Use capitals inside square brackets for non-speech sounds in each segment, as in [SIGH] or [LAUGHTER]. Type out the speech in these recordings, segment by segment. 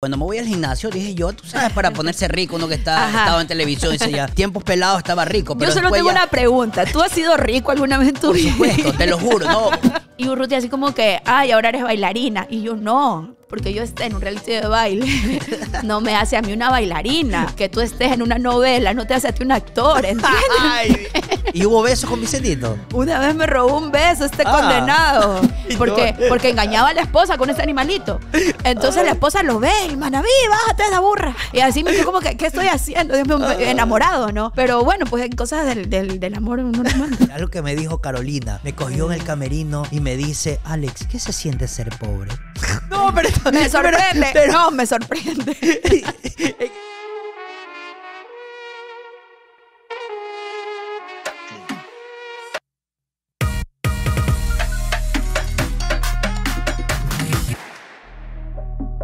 Cuando me voy al gimnasio, dije yo, tú sabes, para ponerse rico uno que está en televisión, dice ya, tiempos pelados estaba rico. Pero yo solo tengo una pregunta. ¿Tú has sido rico alguna vez en tu vida? Por te lo juro, no. [LAUGHS] Y Urruti así como que, ay, ahora eres bailarina. Y yo, no, porque yo esté en un reality de baile, [LAUGHS] no me hace a mí una bailarina. Que tú estés en una novela, no te hace a ti un actor, [LAUGHS] ¿entiendes? ¿Y hubo besos con Vicentino. Una vez me robó un beso este ah. condenado. [LAUGHS] Porque, porque engañaba a la esposa con este animalito. Entonces la esposa lo ve y manaví, bájate de la burra. Y así me dijo como que, ¿qué estoy haciendo? Dios mío, ah. enamorado, ¿no? Pero bueno, pues en cosas del, del, del amor uno no Algo que me dijo Carolina, me cogió en el camerino y me dice, Alex, ¿qué se siente ser pobre? No, pero [LAUGHS] me sorprende. Pero, me sorprende.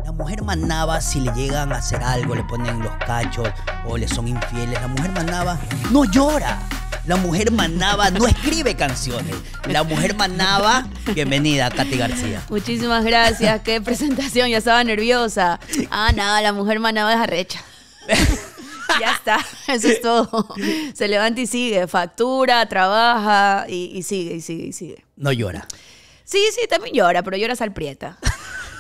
la mujer manaba, si le llegan a hacer algo, le ponen los cachos o le son infieles, la mujer manaba no llora. La mujer manaba no escribe canciones. La mujer manaba, bienvenida, Katy García. Muchísimas gracias, qué presentación, ya estaba nerviosa. Ah, nada, la mujer manaba es arrecha. [LAUGHS] ya está, eso es todo. Se levanta y sigue, factura, trabaja y, sigue, y sigue, y sigue. No llora. Sí, sí, también llora, pero llora salprieta.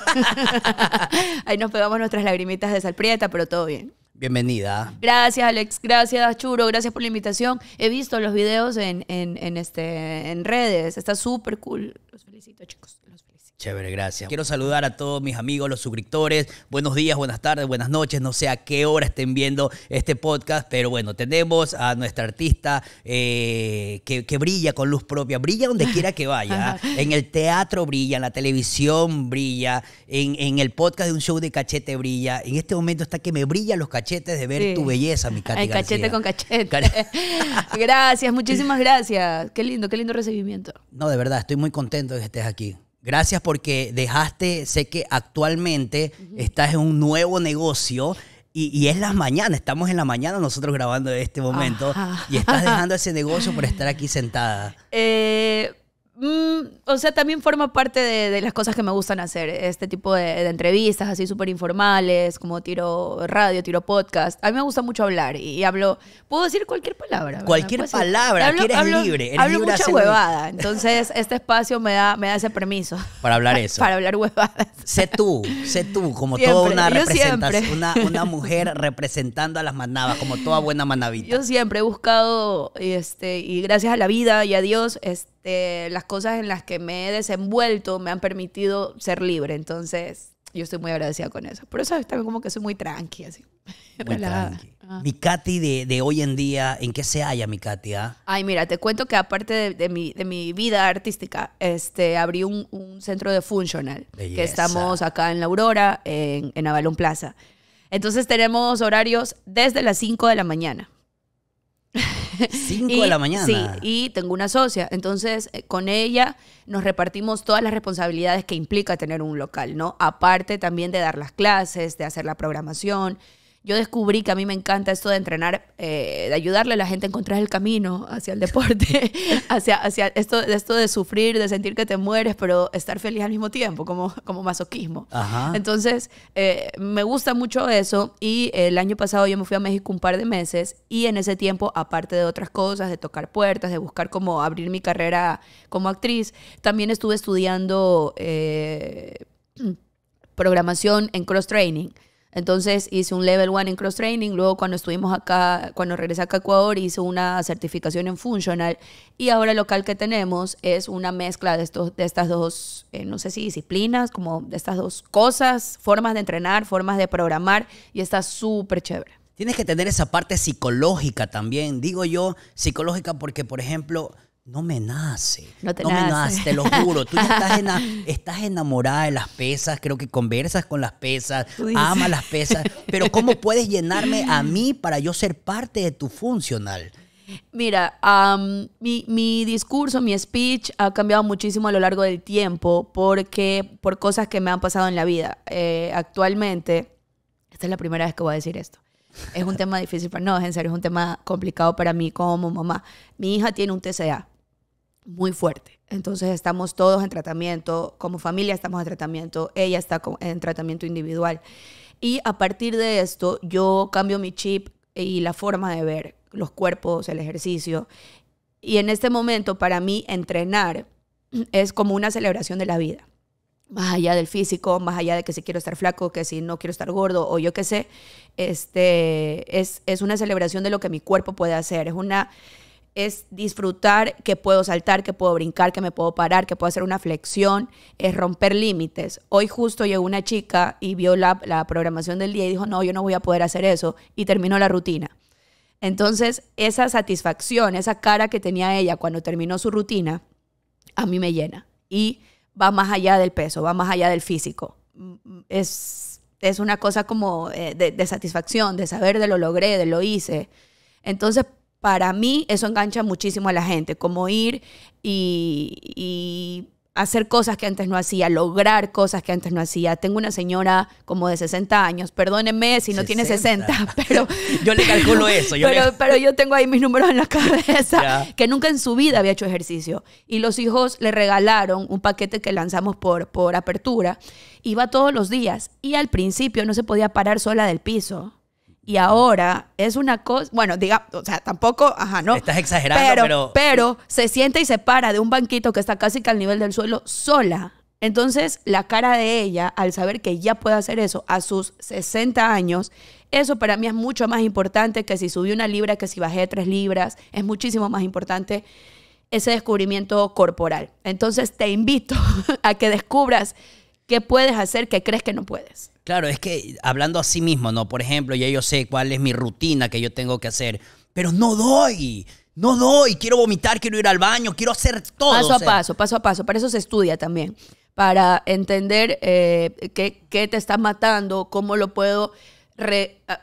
[LAUGHS] [LAUGHS] Ahí nos pegamos nuestras lagrimitas de salprieta, pero todo bien. Bienvenida. Gracias, Alex. Gracias, Churo. Gracias por la invitación. He visto los videos en, en, este, en redes. Está súper cool. Los felicito, chicos. Chévere, gracias. Quiero saludar a todos mis amigos, los suscriptores. Buenos días, buenas tardes, buenas noches. No sé a qué hora estén viendo este podcast, pero bueno, tenemos a nuestra artista eh, que, brilla con luz propia. Brilla donde quiera que vaya. ¿ah? [LAUGHS] en el teatro brilla, en la televisión brilla, en, el podcast de un show de cachete brilla. En este momento está que me brillan los cachetes de ver tu belleza, mi Katy El cachete con cachete. [LAUGHS] [LAUGHS] gracias, muchísimas gracias. Qué lindo, qué lindo recibimiento. No, de verdad, estoy muy contento de que estés aquí. Gracias porque dejaste, sé que actualmente estás en un nuevo negocio y, es la mañana, estamos en la mañana nosotros grabando en este momento y estás dejando [LAUGHS] ese negocio por estar aquí sentada. Eh, Mm, o sea, también forma parte de, las cosas que me gustan hacer, este tipo de, entrevistas así súper informales, como tiro radio, tiro podcast. A mí me gusta mucho hablar y, hablo, puedo decir cualquier palabra. Cualquier palabra, hablo, eres libre. hablo mucha huevada, entonces este espacio me da, me da ese permiso. Para hablar [LAUGHS] eso. para hablar huevadas. Sé tú, sé tú, como toda una representación, una, mujer representando a las manabas, como toda buena manavita. Yo siempre he buscado, este, y gracias a la vida y a Dios, este, este, las cosas en las que me he desenvuelto me han permitido ser libre. Entonces, yo estoy muy agradecida con eso. Por eso también como que soy muy tranqui, así. [LAUGHS] Muy tranqui. Mi Katy de, de, hoy en día, ¿en qué se halla mi Katy? Ah? Ay, mira, te cuento que aparte de, mi, de mi vida artística, este, abrí un, centro de functional, que estamos acá en La Aurora, en, en Avalon Plaza. Entonces tenemos horarios desde las 5 de la mañana 5 de la mañana. Sí, y tengo una socia. Entonces, eh, con ella nos repartimos todas las responsabilidades que implica tener un local, ¿no? Aparte también de dar las clases, de hacer la programación yo descubrí que a mí me encanta esto de entrenar, eh, de ayudarle a la gente a encontrar el camino hacia el deporte, [LAUGHS] hacia, hacia esto, esto de sufrir, de sentir que te mueres, pero estar feliz al mismo tiempo, como, como masoquismo. Entonces, eh, me gusta mucho eso y el año pasado yo me fui a México un par de meses y en ese tiempo, aparte de otras cosas, de tocar puertas, de buscar cómo abrir mi carrera como actriz, también estuve estudiando eh, [CLEARS THROAT] programación en cross-training. Entonces hice un level 1 en cross training, luego cuando estuvimos acá, cuando regresé acá a Ecuador, hice una certificación en functional y ahora el local que tenemos es una mezcla de, estos, de estas dos, eh, no sé si disciplinas, como de estas dos cosas, formas de entrenar, formas de programar y está súper chévere. Tienes que tener esa parte psicológica también, digo yo, psicológica porque, por ejemplo, no me nace. No, te me nace, te lo juro. Tú [LAUGHS] estás, enamorada de las pesas, creo que conversas con las pesas, amas las pesas, pero ¿cómo [LAUGHS] puedes llenarme a mí para yo ser parte de tu funcional? Mira, mi, discurso, mi speech ha cambiado muchísimo a lo largo del tiempo porque por cosas que me han pasado en la vida. Eh, actualmente, esta es la primera vez que voy a decir esto. Es un [LAUGHS] tema difícil para no, en serio, es un tema complicado para mí como mamá. Mi hija tiene un TCA muy fuerte. Entonces estamos todos en tratamiento, como familia estamos en tratamiento, ella está en tratamiento individual. Y a partir de esto yo cambio mi chip y la forma de ver los cuerpos, el ejercicio. Y en este momento para mí entrenar es como una celebración de la vida. Más allá del físico, más allá de que si quiero estar flaco, que si no quiero estar gordo o yo qué sé, este, es, es una celebración de lo que mi cuerpo puede hacer. Es una es disfrutar que puedo saltar, que puedo brincar, que me puedo parar, que puedo hacer una flexión, es romper límites. Hoy justo llegó una chica y vio la, programación del día y dijo, no, yo no voy a poder hacer eso y terminó la rutina. Entonces, esa satisfacción, esa cara que tenía ella cuando terminó su rutina, a mí me llena y va más allá del peso, va más allá del físico. Mm, es, es una cosa como eh, de, de satisfacción, de saber de lo logré, de lo hice. Entonces, para mí eso engancha muchísimo a la gente, como ir y, hacer cosas que antes no hacía, lograr cosas que antes no hacía. Tengo una señora como de 60 años, perdónenme si no tiene 60, [LAUGHS] pero... [LAUGHS] yo le calculo eso. pero, yo tengo ahí mis números en la cabeza, que nunca en su vida había hecho ejercicio. Y los hijos le regalaron un paquete que lanzamos por, por apertura. Iba todos los días y al principio no se podía parar sola del piso y ahora es una cosa, bueno, diga, o sea, tampoco, ajá, no. Estás exagerando, pero, pero, se siente y se para de un banquito que está casi que al nivel del suelo sola. Entonces, la cara de ella al saber que ya puede hacer eso a sus 60 años, eso para mí es mucho más importante que si subí una libra, que si bajé tres libras, es muchísimo más importante ese descubrimiento corporal. Entonces, te invito [LAUGHS] a que descubras ¿Qué puedes hacer que crees que no puedes? Claro, es que hablando a sí mismo, ¿no? Por ejemplo, ya yo sé cuál es mi rutina que yo tengo que hacer, pero no doy. No doy, quiero vomitar, quiero ir al baño, quiero hacer todo. Paso a paso, paso a paso. Para eso se estudia también. Para entender eh, qué, qué te está matando, cómo lo puedo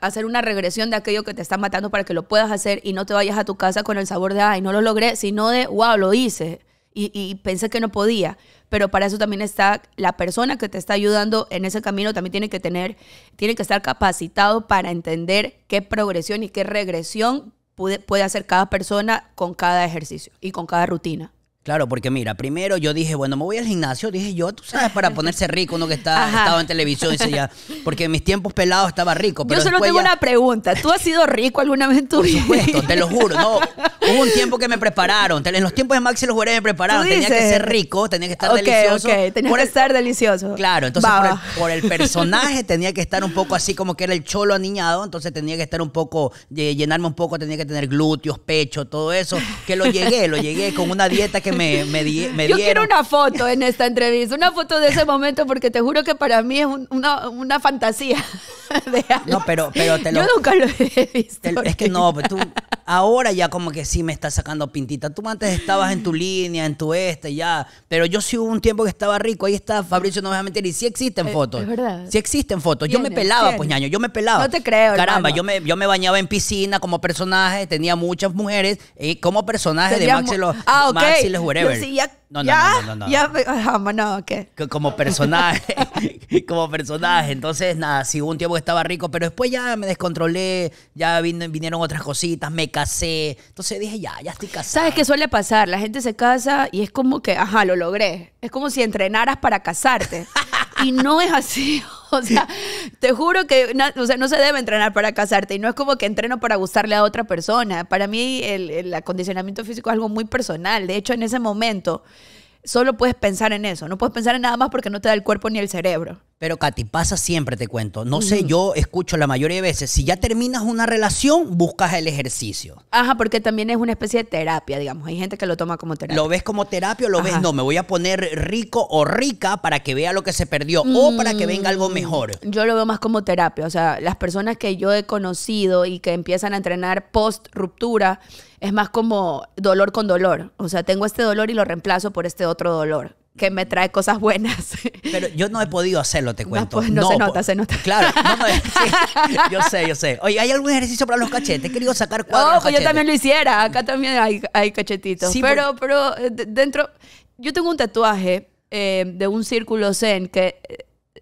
hacer una regresión de aquello que te está matando para que lo puedas hacer y no te vayas a tu casa con el sabor de, ay, no lo logré, sino de, wow, lo hice y, pensé que no podía, pero para eso también está la persona que te está ayudando en ese camino, también tiene que tener, tiene que estar capacitado para entender qué progresión y qué regresión puede hacer cada persona con cada ejercicio y con cada rutina. Claro, porque mira, primero yo dije, bueno, me voy al gimnasio, dije yo, tú sabes, para [LAUGHS] ponerse rico uno que está, estado en televisión, dice ya, porque en mis tiempos pelados estaba rico. Pero yo solo tengo una pregunta, ¿tú has sido rico alguna vez en tu vida? Por supuesto, te lo juro, no, [LAUGHS] hubo un tiempo que me prepararon, en los tiempos de Maxi los jugadores me prepararon, tenía que ser rico, tenía que estar delicioso. Ok, tenía que estar delicioso. Claro, entonces por el, por el, [LAUGHS] personaje tenía que estar un poco así como que era el cholo aniñado, entonces tenía que estar un poco, eh, llenarme un poco, tenía que tener glúteos, pecho, todo eso, que lo llegué, lo llegué con una dieta que [LAUGHS] me, Yo quiero una foto en esta entrevista, una foto de ese momento, porque te juro que para mí es una, fantasía. [LAUGHS] no, pero, pero te lo. Yo nunca lo he visto. es que no, tú, Ahora ya como que sí me está sacando pintita. Tú antes estabas en tu [GASPS] línea, en tu este, ya. Pero yo sí hubo un tiempo que estaba rico. Ahí está Fabricio, no me voy a mentir. Y sí existen eh, fotos. Es verdad. Sí existen fotos. Yo me pelaba, pues ñaño, yo me pelaba. No te creo. Caramba, yo me, yo me bañaba en piscina como personaje. Tenía muchas mujeres y eh, como personaje de Maxi los, ah, ok. Maxi los whatever. sí, ya, no, ya, no, no, no, Ya, no, no ah, Como personaje. [LAUGHS] como personaje. Entonces, nada, sí hubo un tiempo que estaba rico. Pero después ya me descontrolé. Ya vinieron otras cositas. Me entonces dije, ya, ya estoy casada. ¿Sabes qué suele pasar? La gente se casa y es como que, ajá, lo logré. Es como si entrenaras para casarte. y no es así. [LAUGHS] O sea, te juro que no, se debe entrenar para casarte y no es como que entreno para gustarle a otra persona. Para mí el, el acondicionamiento físico es algo muy personal. De hecho, en ese momento solo puedes pensar en eso. No puedes pensar en nada más porque no te da el cuerpo ni el cerebro. Pero Katy, pasa siempre, te cuento. No sé, yo escucho la mayoría de veces, si ya terminas una relación, buscas el ejercicio. Ajá, porque también es una especie de terapia, digamos. Hay gente que lo toma como terapia. Lo ves como terapia o lo ves, no, me voy a poner rico o rica para que vea lo que se perdió o mm, para que venga algo mejor. Yo lo veo más como terapia. O sea, las personas que yo he conocido y que empiezan a entrenar post ruptura es más como dolor con dolor. O sea, tengo este dolor y lo reemplazo por este otro dolor que me trae cosas buenas. [LAUGHS] Pero yo no he podido hacerlo, te cuento. Pues, no, se pues, nota, se nota. Claro, [LAUGHS] yo sé, yo sé. Oye, ¿hay algún ejercicio para los cachetes? He querido sacar cuatro. Ojo, oh, pues yo también lo hiciera. Acá también hay, cachetitos. Sí, pero, pero eh, dentro, yo tengo un tatuaje eh, de un círculo zen que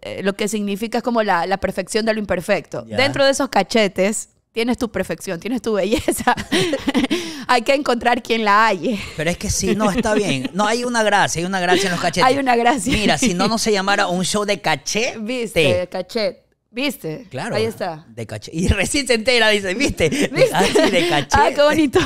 eh, lo que significa es como la, perfección de lo imperfecto. Dentro de esos cachetes tienes tu perfección, tienes tu belleza. [LAUGHS] hay que encontrar quien la halle. Pero es que sí, no, está bien. No, hay una gracia, hay una gracia en los [LAUGHS] cachetes. Hay una gracia. Mira, si no, no se llamara un show de cachet, [LAUGHS] Viste, de cachete. ¿Viste? Claro. Ahí está. De caché. Y recién se entera, dice, ¿viste? Ah, de caché. Ah, qué bonito.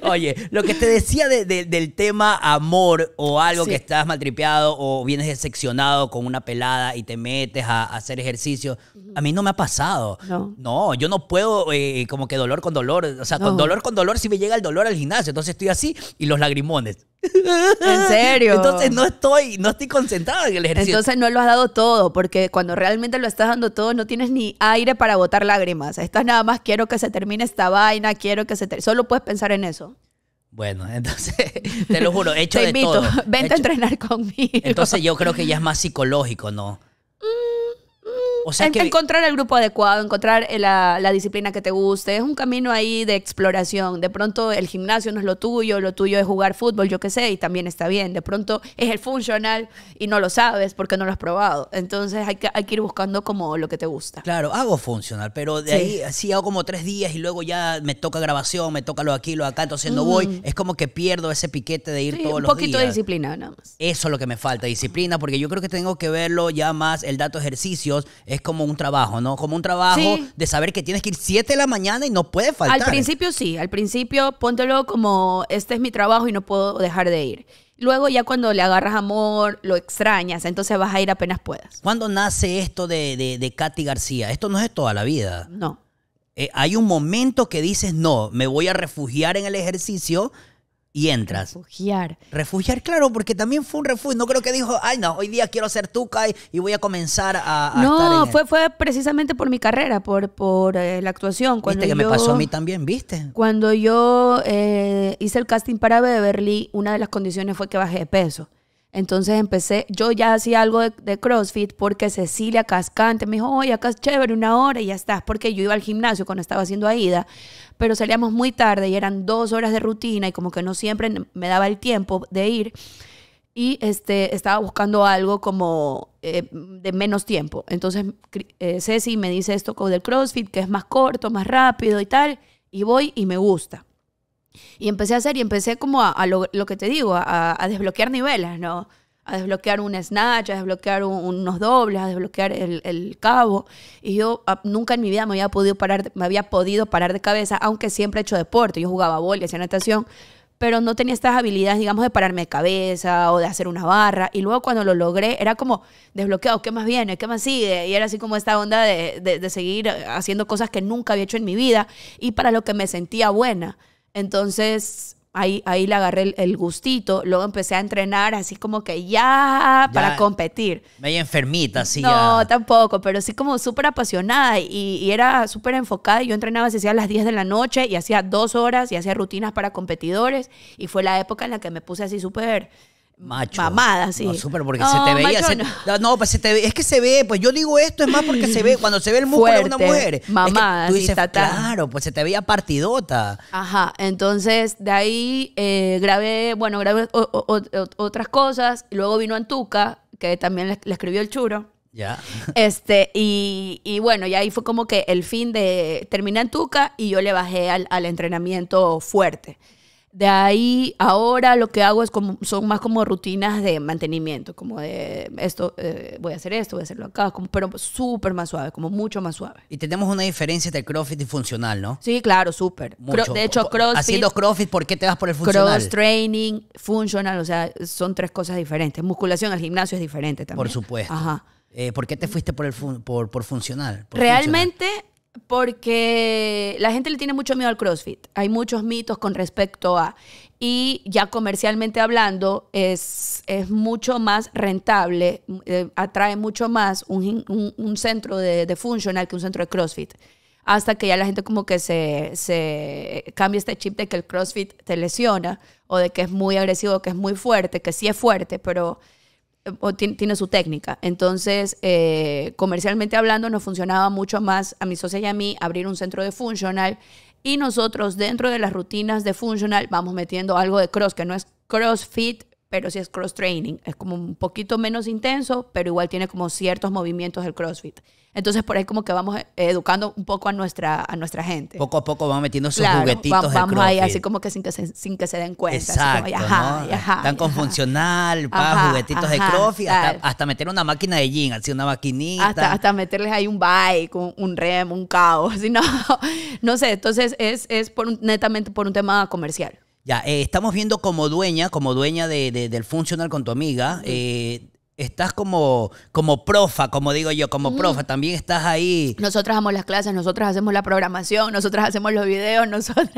[LAUGHS] [LAUGHS] Oye, lo que te decía del tema amor o algo que estás maltripeado o vienes decepcionado con una pelada y te metes a, hacer ejercicio, a mí no me ha pasado. No, no yo no puedo eh, como que dolor con dolor. O sea, con dolor con dolor si me llega el dolor al gimnasio. Entonces estoy así y los lagrimones. En serio. Entonces no estoy, no estoy concentrada en el ejercicio. Entonces no lo has dado todo, porque cuando realmente lo estás dando todo, no tienes ni aire para botar lágrimas. Estás nada más, quiero que se termine esta vaina, quiero que se termine. Solo puedes pensar en eso. Bueno, [LAUGHS] entonces, te lo juro, he hecho de todo. Vente a entrenar conmigo. Entonces yo creo que ya es más psicológico, ¿no? Mm, o que... Encontrar el grupo adecuado, encontrar eh, la, disciplina que te guste. Es un camino ahí de exploración. De pronto el gimnasio no es lo tuyo, lo tuyo es jugar fútbol, yo qué sé, y también está bien. De pronto es el funcional y no lo sabes porque no lo has probado. Entonces hay que, ir buscando como lo que te gusta. Claro, hago funcional, pero de ahí así hago como tres días y luego ya me toca grabación, me toca lo aquí, lo acá, entonces no voy. Mm. Es como que pierdo ese piquete de ir todos los días. Un poquito de disciplina nada más. Eso es lo que me falta, disciplina, porque yo creo que tengo que verlo ya más, el dato ejercicios, es como un trabajo, ¿no? Como un trabajo de saber que tienes que ir 7 de la mañana y no puedes faltar. Al principio sí, al principio póntelo como este es mi trabajo y no puedo dejar de ir. Luego ya cuando le agarras amor, lo extrañas, entonces vas a ir apenas puedas. ¿Cuándo nace esto de, de, Katy García? Esto no es toda la vida. No. Eh, hay un momento que dices, no, me voy a refugiar en el ejercicio y entras. Refugiar. Refugiar, claro, porque también fue un refugio. No creo que dijo, ay, no, hoy día quiero ser tuca y voy a comenzar a. no, fue, fue precisamente por mi carrera, por, por eh, la actuación. viste que me pasó a mí también, viste. Cuando yo eh, hice el casting para Beverly, una de las condiciones fue que bajé de peso. Entonces empecé, yo ya hacía algo de, CrossFit porque Cecilia Cascante me dijo, oye, acá es chévere, una hora y ya estás, porque yo iba al gimnasio cuando estaba haciendo AIDA, pero salíamos muy tarde y eran dos horas de rutina y como que no siempre me daba el tiempo de ir y este, estaba buscando algo como eh, de menos tiempo. Entonces eh, Ceci me dice esto del CrossFit, que es más corto, más rápido y tal, y voy y me gusta. Y empecé a hacer y empecé como a, lo, que te digo, a, desbloquear niveles, ¿no? A desbloquear un snatch, a desbloquear unos dobles, a desbloquear el, cabo. Y yo ah, nunca en mi vida me había, podido parar, me había podido parar de cabeza, aunque siempre he hecho deporte. Yo jugaba y hacía natación, pero no tenía estas habilidades, digamos, de pararme de cabeza o de hacer una barra. Y luego cuando lo logré, era como desbloqueado, ¿qué más viene? ¿Qué más sigue? Y era así como esta onda de seguir eh, haciendo cosas que nunca había hecho en mi vida y para lo que me sentía buena. Entonces, Ahí, ahí, le agarré el, gustito. Luego empecé a entrenar así como que ya, para competir. me enfermita, sí. No, tampoco, pero sí como súper apasionada y, era súper enfocada. Yo entrenaba, se a las 10 de la noche y hacía dos horas y hacía rutinas para competidores. Y fue la época en la que me puse así súper Macho. Mamada, sí. No, súper, porque se te veía. no. no, pues se te Es que se ve, pues yo digo esto, es más porque se ve, [LAUGHS] cuando se ve el músculo de una mujer. Mamada, claro, pues se te veía partidota. Ajá, entonces de ahí eh, grabé, bueno, grabé otras cosas, y luego vino Antuca, que también le, escribió el churo. Ya. Este, y, bueno, y ahí fue como que el fin de. Terminé Antuca y yo le bajé al, al entrenamiento fuerte. De ahí, ahora lo que hago es como, son más como rutinas de mantenimiento, como de esto, eh, voy a hacer esto, voy a hacerlo acá, pero súper más suave, como mucho más suave. Y tenemos una diferencia entre CrossFit y funcional, ¿no? Sí, claro, súper. De hecho, CrossFit. Haciendo CrossFit, ¿por qué te vas por el funcional? Cross training, funcional, o sea, son tres cosas diferentes. Musculación al gimnasio es diferente también. Por supuesto. Ajá. Eh, ¿Por qué te fuiste por, el por, por funcional? Realmente porque la gente le tiene mucho miedo al CrossFit. Hay muchos mitos con respecto a... Y ya comercialmente hablando, es, es mucho más rentable, eh, atrae mucho más un, centro de, de, functional que un centro de CrossFit. Hasta que ya la gente como que se, se cambia este chip de que el CrossFit te lesiona o de que es muy agresivo, que es muy fuerte, que sí es fuerte, pero tiene su técnica. Entonces, eh, comercialmente hablando, nos funcionaba mucho más a mi socio y a mí abrir un centro de functional y nosotros dentro de las rutinas de functional vamos metiendo algo de cross, que no es CrossFit pero si es cross training, es como un poquito menos intenso, pero igual tiene como ciertos movimientos del CrossFit. Entonces por ahí como que vamos eh, educando un poco a nuestra, a nuestra gente. Poco a poco vamos metiendo sus juguetitos juguetitos crossfit. Claro, vamos ahí así como que sin que se, sin que se den cuenta. Exacto, ajá, Están con funcional, juguetitos de CrossFit, hasta, meter una máquina de gym, así una maquinita. Hasta, hasta meterles ahí un bike, un, rem, un caos, así [LAUGHS] no, no sé. Entonces es, es por netamente por un tema comercial. Ya, eh, estamos viendo como dueña, como dueña de, del Funcional con tu amiga, estás como, como profa, como digo yo, como mm. profa, también estás ahí. Nosotras damos las clases, nosotras hacemos la programación, nosotras hacemos los videos, [LAUGHS] nosotras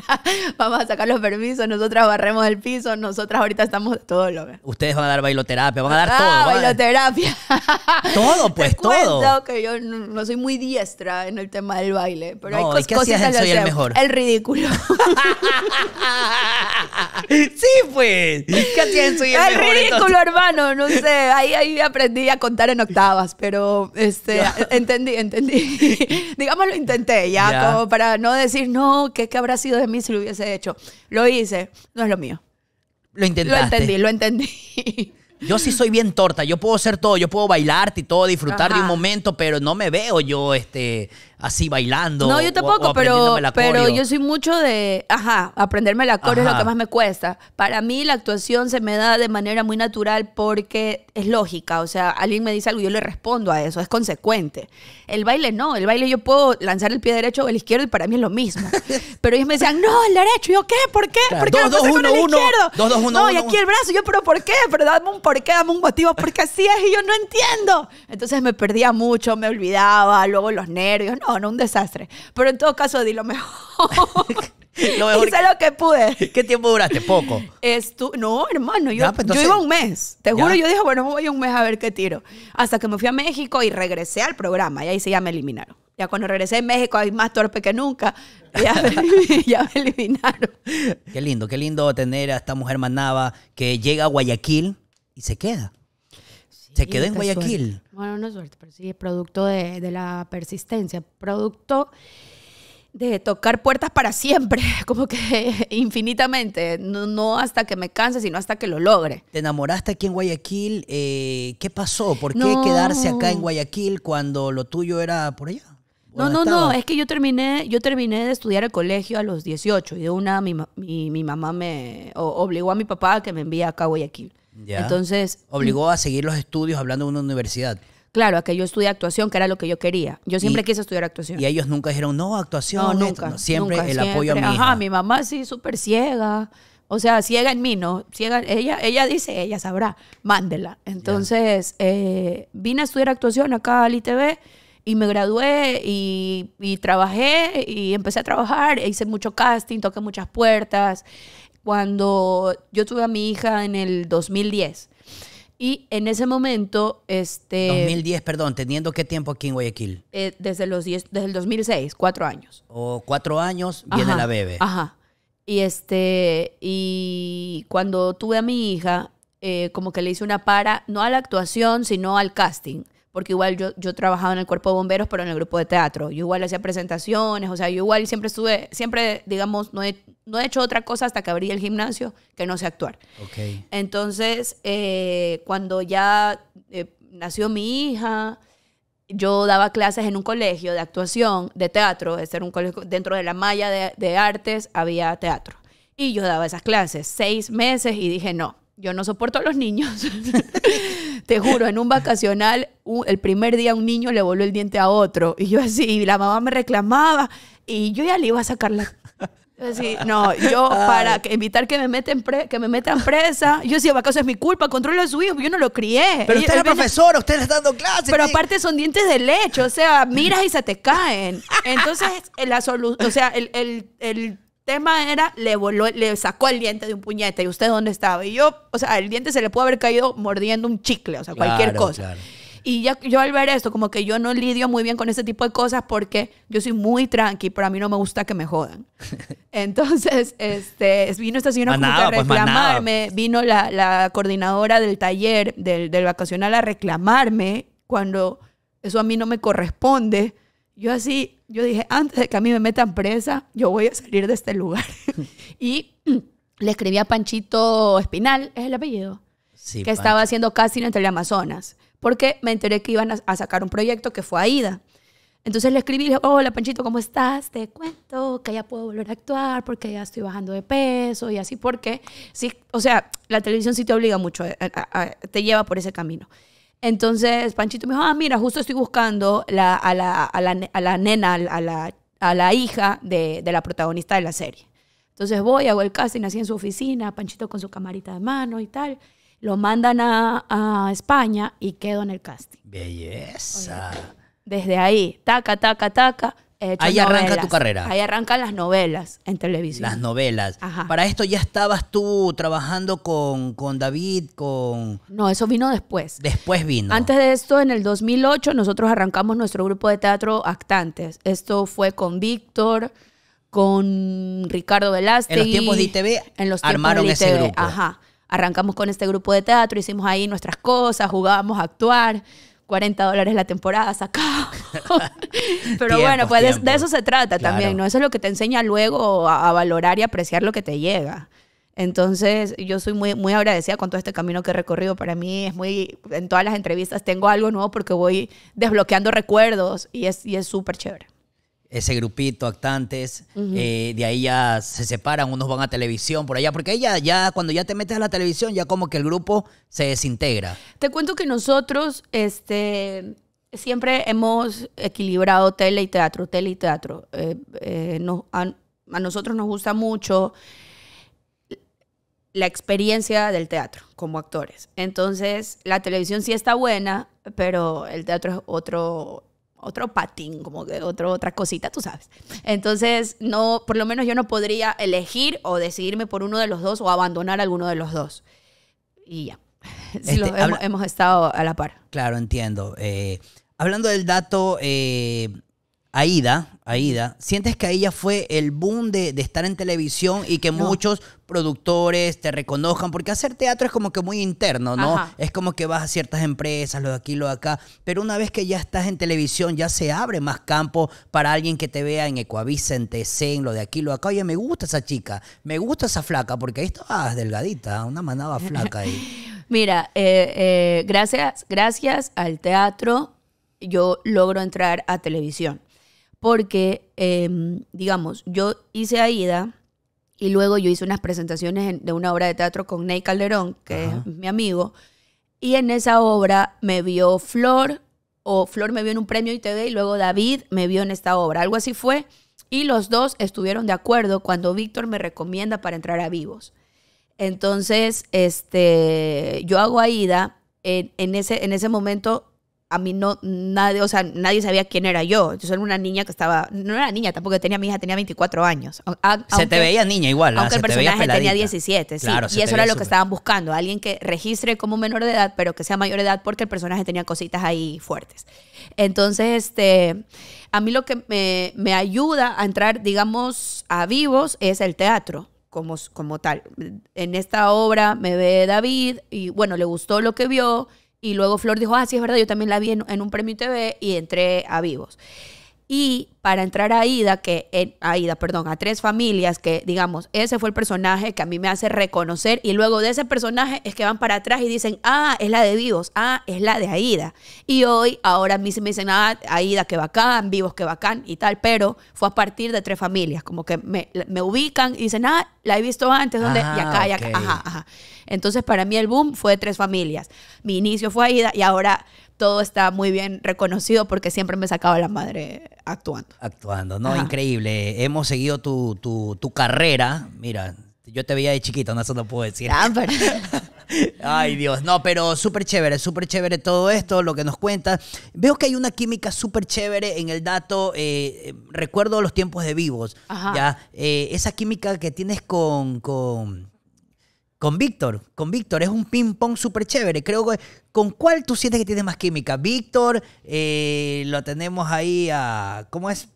vamos a sacar los permisos, nosotras barremos el piso, nosotras ahorita estamos todo lo Ustedes van a dar bailoterapia, van a dar ah, todo. Bailoterapia. [LAUGHS] Todo, pues, Te todo. que yo no, soy muy diestra en el tema del baile, pero hay cosas que soy el mejor. El ridículo. [LAUGHS] sí, pues. ¿Qué soy el, mejor? El ridículo, hermano, no sé, ahí hay aprendí a contar en octavas, pero este, [LAUGHS] entendí, entendí. [LAUGHS] Digamos, lo intenté ya, como para no decir, no, ¿qué, habrá sido de mí si lo hubiese hecho? Lo hice, no es lo mío. Lo intentaste. Lo entendí, lo entendí. [LAUGHS] Yo sí soy bien torta, yo puedo hacer todo, yo puedo bailarte y todo, disfrutar de un momento, pero no me veo yo este así bailando. No, yo tampoco, pero, pero yo soy mucho de, ajá, aprenderme la coreo es lo que más me cuesta. Para mí la actuación se me da de manera muy natural porque es lógica, o sea, alguien me dice algo y yo le respondo a eso, es consecuente. El baile no, el baile yo puedo lanzar el pie derecho o el izquierdo y para mí es lo mismo. [LAUGHS] pero ellos me decían, no, el derecho, y yo, ¿qué? ¿Por qué? ¿Por qué dos, dos, uno, el uno, izquierdo? no, y aquí el brazo, yo, pero ¿por qué? Pero dame un por qué, dame un motivo, porque así es y yo no entiendo. Entonces me perdía mucho, me olvidaba, luego los nervios, no, no, un desastre. Pero en todo caso di lo mejor. [LAUGHS] lo Hice [LAUGHS] que, lo que pude. ¿Qué tiempo duraste? Poco. no, hermano, yo, pues, iba un mes. Te juro, yo dije, bueno, voy un mes a ver qué tiro. Hasta que me fui a México y regresé al programa. Y ahí se ya me eliminaron. Ya cuando regresé a México, hay más torpe que nunca. [LAUGHS] Ya ya me eliminaron. Qué lindo, qué lindo tener a esta mujer manaba que llega a Guayaquil y se queda. ¿Se quedó en Guayaquil? Bueno, no es suerte, pero sí, producto de, la persistencia, producto de tocar puertas para siempre, [LAUGHS] como que infinitamente, no, hasta que me canse, sino hasta que lo logre. ¿Te enamoraste aquí en Guayaquil? Eh, ¿Qué pasó? ¿Por qué quedarse acá en Guayaquil cuando lo tuyo era por allá? No, no, no, es que yo terminé, yo terminé de estudiar el colegio a los 18 y de una mi, mi, mamá me obligó a mi papá a que me envía acá a Guayaquil. Entonces... Obligó a seguir los estudios hablando de una universidad. Claro, a que yo estudié actuación, que era lo que yo quería. Yo siempre quise estudiar actuación. Y ellos nunca dijeron, no, actuación. nunca. Siempre el apoyo a mi mi mamá sí, súper ciega. O sea, ciega en mí, ¿no? Ciega, ella, ella dice, ella sabrá, mándela. Entonces, eh, vine a estudiar actuación acá al ITV y me gradué y, y, trabajé y empecé a trabajar, hice mucho casting, toqué muchas puertas, cuando yo tuve a mi hija en el 2010. Y en ese momento, este... 2010, perdón, teniendo qué tiempo aquí en Guayaquil. Eh, desde, los desde el 2006, cuatro años. O cuatro años, viene la bebé. Ajá. Y este, y cuando tuve a mi hija, eh, como que le hice una para, no a la actuación, sino al casting porque igual yo, yo trabajaba en el cuerpo de bomberos, pero en el grupo de teatro. Yo igual hacía presentaciones, o sea, yo igual siempre estuve, siempre, digamos, no he, no he hecho otra cosa hasta que abrí el gimnasio que no sé actuar. Entonces, eh, cuando ya eh, nació mi hija, yo daba clases en un colegio de actuación, de teatro, este un colegio, dentro de la malla de artes había teatro. Y yo daba esas clases seis meses y dije, no, yo no soporto a los niños. [LAUGHS] Te juro, en un vacacional, el primer día un niño le voló el diente a otro. Y yo así, la mamá me reclamaba. Y yo ya le iba a sacar la... no, yo [LAUGHS] para evitar que me, meten que me metan presa, yo decía, ¿acaso es mi culpa? controlo a su hijo, yo no lo crié. Pero usted es profesora, usted está dando clases. Pero aparte son dientes de leche, o sea, miras y se te caen. [LAUGHS] Entonces, eh, la solución, o sea, el, el, el tema era, le, le sacó el diente de un puñete y usted dónde estaba. Y yo, o sea, el diente se le pudo haber caído mordiendo un chicle, o sea, cualquier cosa. Y ya, yo al ver esto, como que yo no lidio muy bien con ese tipo de cosas porque yo soy muy tranqui, pero a mí no me gusta que me jodan. [LAUGHS] Entonces, este, vino esta señora a pues, reclamarme, vino la, coordinadora del taller, del, del vacacional, a reclamarme cuando eso a mí no me corresponde. Yo así, yo dije, antes de que a mí me metan presa, yo voy a salir de este lugar. [LAUGHS] [LAUGHS] y [CLEARS THROAT] le escribí a Panchito Espinal, es el apellido, que estaba haciendo casting entre el Amazonas, porque me enteré que iban a, sacar un proyecto que fue Aida. Entonces le escribí le hola Panchito, ¿cómo estás? Te cuento que ya puedo volver a actuar porque ya estoy bajando de peso y así, porque, sí, o sea, la televisión sí te obliga mucho, eh, eh, eh, te lleva por ese camino. Entonces Panchito me dijo, ah, mira, justo estoy buscando a, la, nena, a la, hija de, la protagonista de la serie. Entonces voy, hago el casting así en su oficina, Panchito con su camarita de mano y tal. Lo mandan a, España y quedo en el casting. Belleza. desde ahí, taca, taca, taca ahí arranca tu carrera. Ahí arrancan las novelas en televisión. Las novelas. Para esto ya estabas tú trabajando con, con David, con... No, eso vino después. Después vino. Antes de esto, en el 2008, nosotros arrancamos nuestro grupo de teatro Actantes. Esto fue con Víctor, con Ricardo Velázquez. En los tiempos de ITV armaron ese grupo. Ajá. Arrancamos con este grupo de teatro, hicimos ahí nuestras cosas, jugábamos a actuar. 40 dólares la temporada, sacado. [LAUGHS] Pero bueno, pues de, eso se trata también, ¿no? Eso es lo que te enseña luego a, valorar y apreciar lo que te llega. Entonces, yo soy muy, muy agradecida con todo este camino que he recorrido. Para mí es muy, en todas las entrevistas tengo algo nuevo porque voy desbloqueando recuerdos y es y súper chévere ese grupito actantes, eh, de ahí ya se separan, unos van a televisión por allá, porque ya, ya cuando ya te metes a la televisión ya como que el grupo se desintegra. Te cuento que nosotros este, siempre hemos equilibrado tele y teatro, tele y teatro. Eh, eh, a nosotros nos gusta mucho la experiencia del teatro como actores. Entonces, la televisión sí está buena, pero el teatro es otro otro patín, como que otro, otra cosita, tú sabes. Entonces, no, por lo menos yo no podría elegir o decidirme por uno de los dos o abandonar alguno de los dos. Y ya. [LAUGHS] Este, hemos, estado a la par. Claro, entiendo. Eh, hablando del dato, eh, Aida, Aida, ¿sientes que ella fue el boom de, estar en televisión y que muchos productores te reconozcan? Porque hacer teatro es como que muy interno, ¿no? Es como que vas a ciertas empresas, lo de aquí, lo de acá. Pero una vez que ya estás en televisión, ya se abre más campo para alguien que te vea en Ecoavisa, en TC, en lo de aquí, lo de acá. Oye, me gusta esa chica, me gusta esa flaca, porque ahí estabas delgadita, una manada flaca ahí. [LAUGHS] Mira, eh, eh, gracias, gracias al teatro yo logro entrar a televisión porque, em, digamos, yo hice Aida y luego yo hice unas presentaciones de una obra de teatro con Ney Calderón, que es mi amigo, y en esa obra me vio Flor, o Flor me vio en un premio ITV y luego David me vio en esta obra, algo así fue, y los dos estuvieron de acuerdo cuando Víctor me recomienda para entrar a Vivos. Entonces, este, yo hago Aida, en, ese, en ese momento a mí no, nadie, o sea, nadie sabía quién era yo. Yo era una niña que estaba, no era niña tampoco, tenía mi hija, tenía 24 años. se te veía niña igual. Aunque el personaje tenía 17, sí. Y eso era lo que estaban buscando, alguien que registre como menor de edad, pero que sea mayor de edad porque el personaje tenía cositas ahí fuertes. Entonces, este, a mí lo que me, ayuda a entrar, digamos, a vivos es el teatro. Como, como tal. En esta obra me ve David y bueno, le gustó lo que vio, y luego Flor dijo, ah, sí, es verdad, yo también la vi en, un premio TV y entré a Vivos. Y para entrar a Aida, que, eh, a perdón, a tres familias, que digamos, ese fue el personaje que a mí me hace reconocer y luego de ese personaje es que van para atrás y dicen, ah, es la de Vivos, ah, es la de Aida. Y hoy, ahora a mí se me dicen, ah, Aida, qué bacán, Vivos, qué bacán y tal, pero fue a partir de tres familias, como que me, ubican y dicen, ah, la he visto antes, donde, y acá, y ah, acá, ajá, ajá. Entonces para mí el boom fue de tres familias. Mi inicio fue Aida y ahora todo está muy bien reconocido porque siempre me sacaba la madre actuando. Actuando, no, increíble. Hemos seguido tu, tu, tu, carrera. Mira, yo te veía de chiquito, no, eso no puedo decir. Ah, [LAUGHS] Ay, Dios. No, pero súper chévere, súper chévere todo esto, lo que nos cuentas. Veo que hay una química súper chévere en el dato. Eh, recuerdo los tiempos de vivos. ¿ya? Eh, esa química que tienes con, con con Víctor, con Víctor, es un ping-pong súper chévere. Creo que, ¿con cuál tú sientes que tienes más química? Víctor, eh, lo tenemos ahí a, ¿cómo es?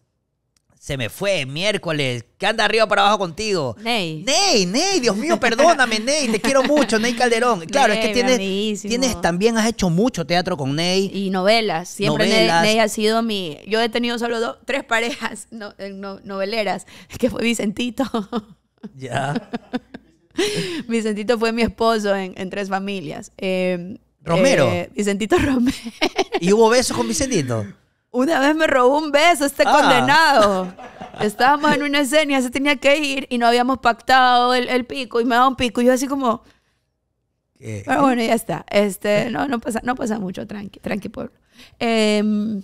Se me fue, miércoles. ¿Qué anda arriba para abajo contigo? Ney. Ney, Ney, Dios mío, perdóname, [LAUGHS] Ney. Te quiero mucho, Ney Calderón. Claro, es que tienes, tienes, también has hecho mucho teatro con Ney. Y novelas. Siempre novelas. Ney, ha sido mi. Yo he tenido solo tres parejas no, Es noveleras, que fue Vicentito. Ya. [LAUGHS] [LAUGHS] Vicentito fue mi esposo en, Tres Familias. Em, Romero. Eh, Vicentito [LAUGHS] Romero. ¿Y hubo besos con Vicentito? Una vez me robó un beso este ah. condenado. Estábamos en una escena se tenía que ir y no habíamos pactado el, pico y me daba un pico. Y yo así como... Pero ah, bueno, ya está. Este, no, no, pasa, no pasa mucho, tranqui, tranqui pueblo. Em,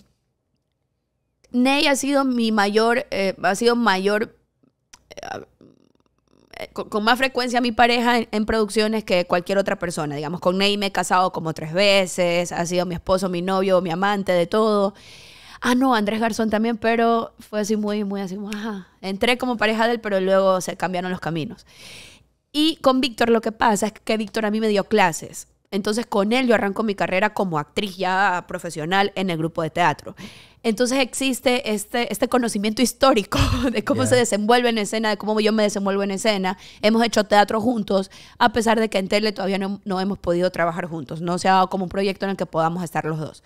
Ney ha sido mi mayor, eh, ha sido mayor eh, eh, con, más frecuencia mi pareja en, producciones que cualquier otra persona. Digamos, con Ney me he casado como tres veces, ha sido mi esposo, mi novio, mi amante, de todo. Ah, no, Andrés Garzón también, pero fue así muy, muy así, Entré como pareja de él, pero luego se cambiaron los caminos. Y con Víctor lo que pasa es que Víctor a mí me dio clases. Entonces con él yo arranco mi carrera como actriz ya profesional en el grupo de teatro. Entonces existe este, este conocimiento histórico [LAUGHS] de cómo se desenvuelve en escena, de cómo yo me desenvuelvo en escena. Hemos hecho teatro juntos, a pesar de que en tele todavía no, no hemos podido trabajar juntos. No se ha dado como un proyecto en el que podamos estar los dos.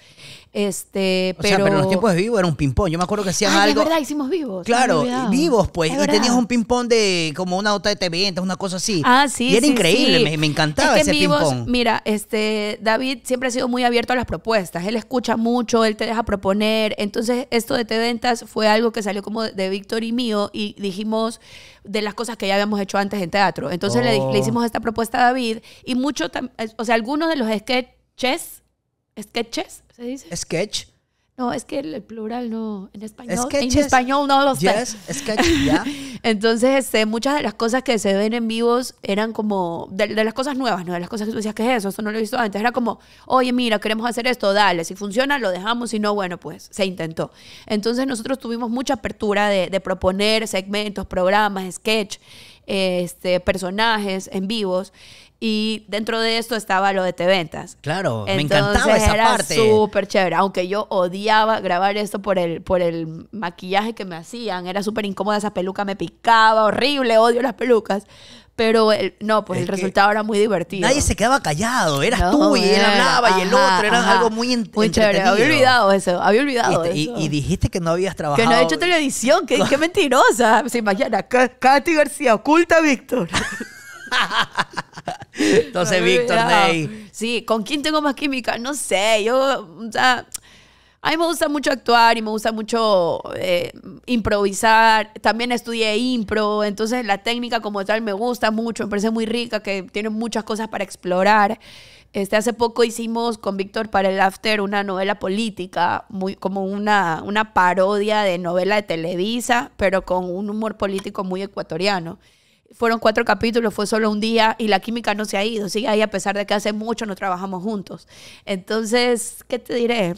Este, pero... O sea, pero los tiempos de vivo era un ping-pong. Yo me acuerdo que hacían algo. Es verdad, hicimos vivos. Claro, vivos, pues. y tenías un ping-pong de como una nota de TV, una cosa así. Ah, sí. era increíble, Me, encantaba ese ping-pong. Mira, este, David siempre ha sido muy abierto a las propuestas. Él escucha mucho, él te deja proponer. Entonces, esto de Te Ventas fue algo que salió como de Víctor y mío y dijimos de las cosas que ya habíamos hecho antes en teatro. Entonces le, oh. hicimos esta propuesta a David y muchos, o sea, algunos de los sketches, sketches se dice. Sketch. No, es que el, plural no, en español, en español no los yes, sketch, ¿Ya? [LAUGHS] Entonces, este, muchas de las cosas que se ven en vivos eran como, de, las cosas nuevas, ¿no? De las cosas que tú decías, ¿qué es eso? Eso no lo he visto antes. Era como, oye, mira, queremos hacer esto, dale. Si funciona, lo dejamos. Si no, bueno, pues se intentó. Entonces, nosotros tuvimos mucha apertura de, proponer segmentos, programas, sketch, este, personajes en vivos. Y dentro de esto estaba lo de te ventas. Claro, me encantaba esa parte. Súper chévere, aunque yo odiaba grabar esto por el, por el maquillaje que me hacían, era súper incómoda, esa peluca me picaba, horrible, odio las pelucas. Pero no, pues el resultado era muy divertido. Nadie se quedaba callado, eras tú y él eh, hablaba y el otro, era algo muy, muy Chévere. Había olvidado eso, había olvidado eso. Y, dijiste que no habías trabajado. Que no he hecho televisión, que qué [LAUGHS] mentirosa. Se imagina, Katy García, oculta a Víctor. [LAUGHS] Entonces, Víctor Ney. Sí, ¿con quién tengo más química? No sé, yo, a mí me gusta mucho actuar y me gusta mucho eh, improvisar. También estudié impro, entonces la técnica como tal me gusta mucho, me parece muy rica, que tiene muchas cosas para explorar. Este, hace poco hicimos con Víctor para el After una novela política, muy, como una, una parodia de novela de Televisa, pero con un humor político muy ecuatoriano fueron cuatro capítulos, fue solo un día y la química no se ha ido, sigue ahí a pesar de que hace mucho no trabajamos juntos. Entonces, ¿qué te diré?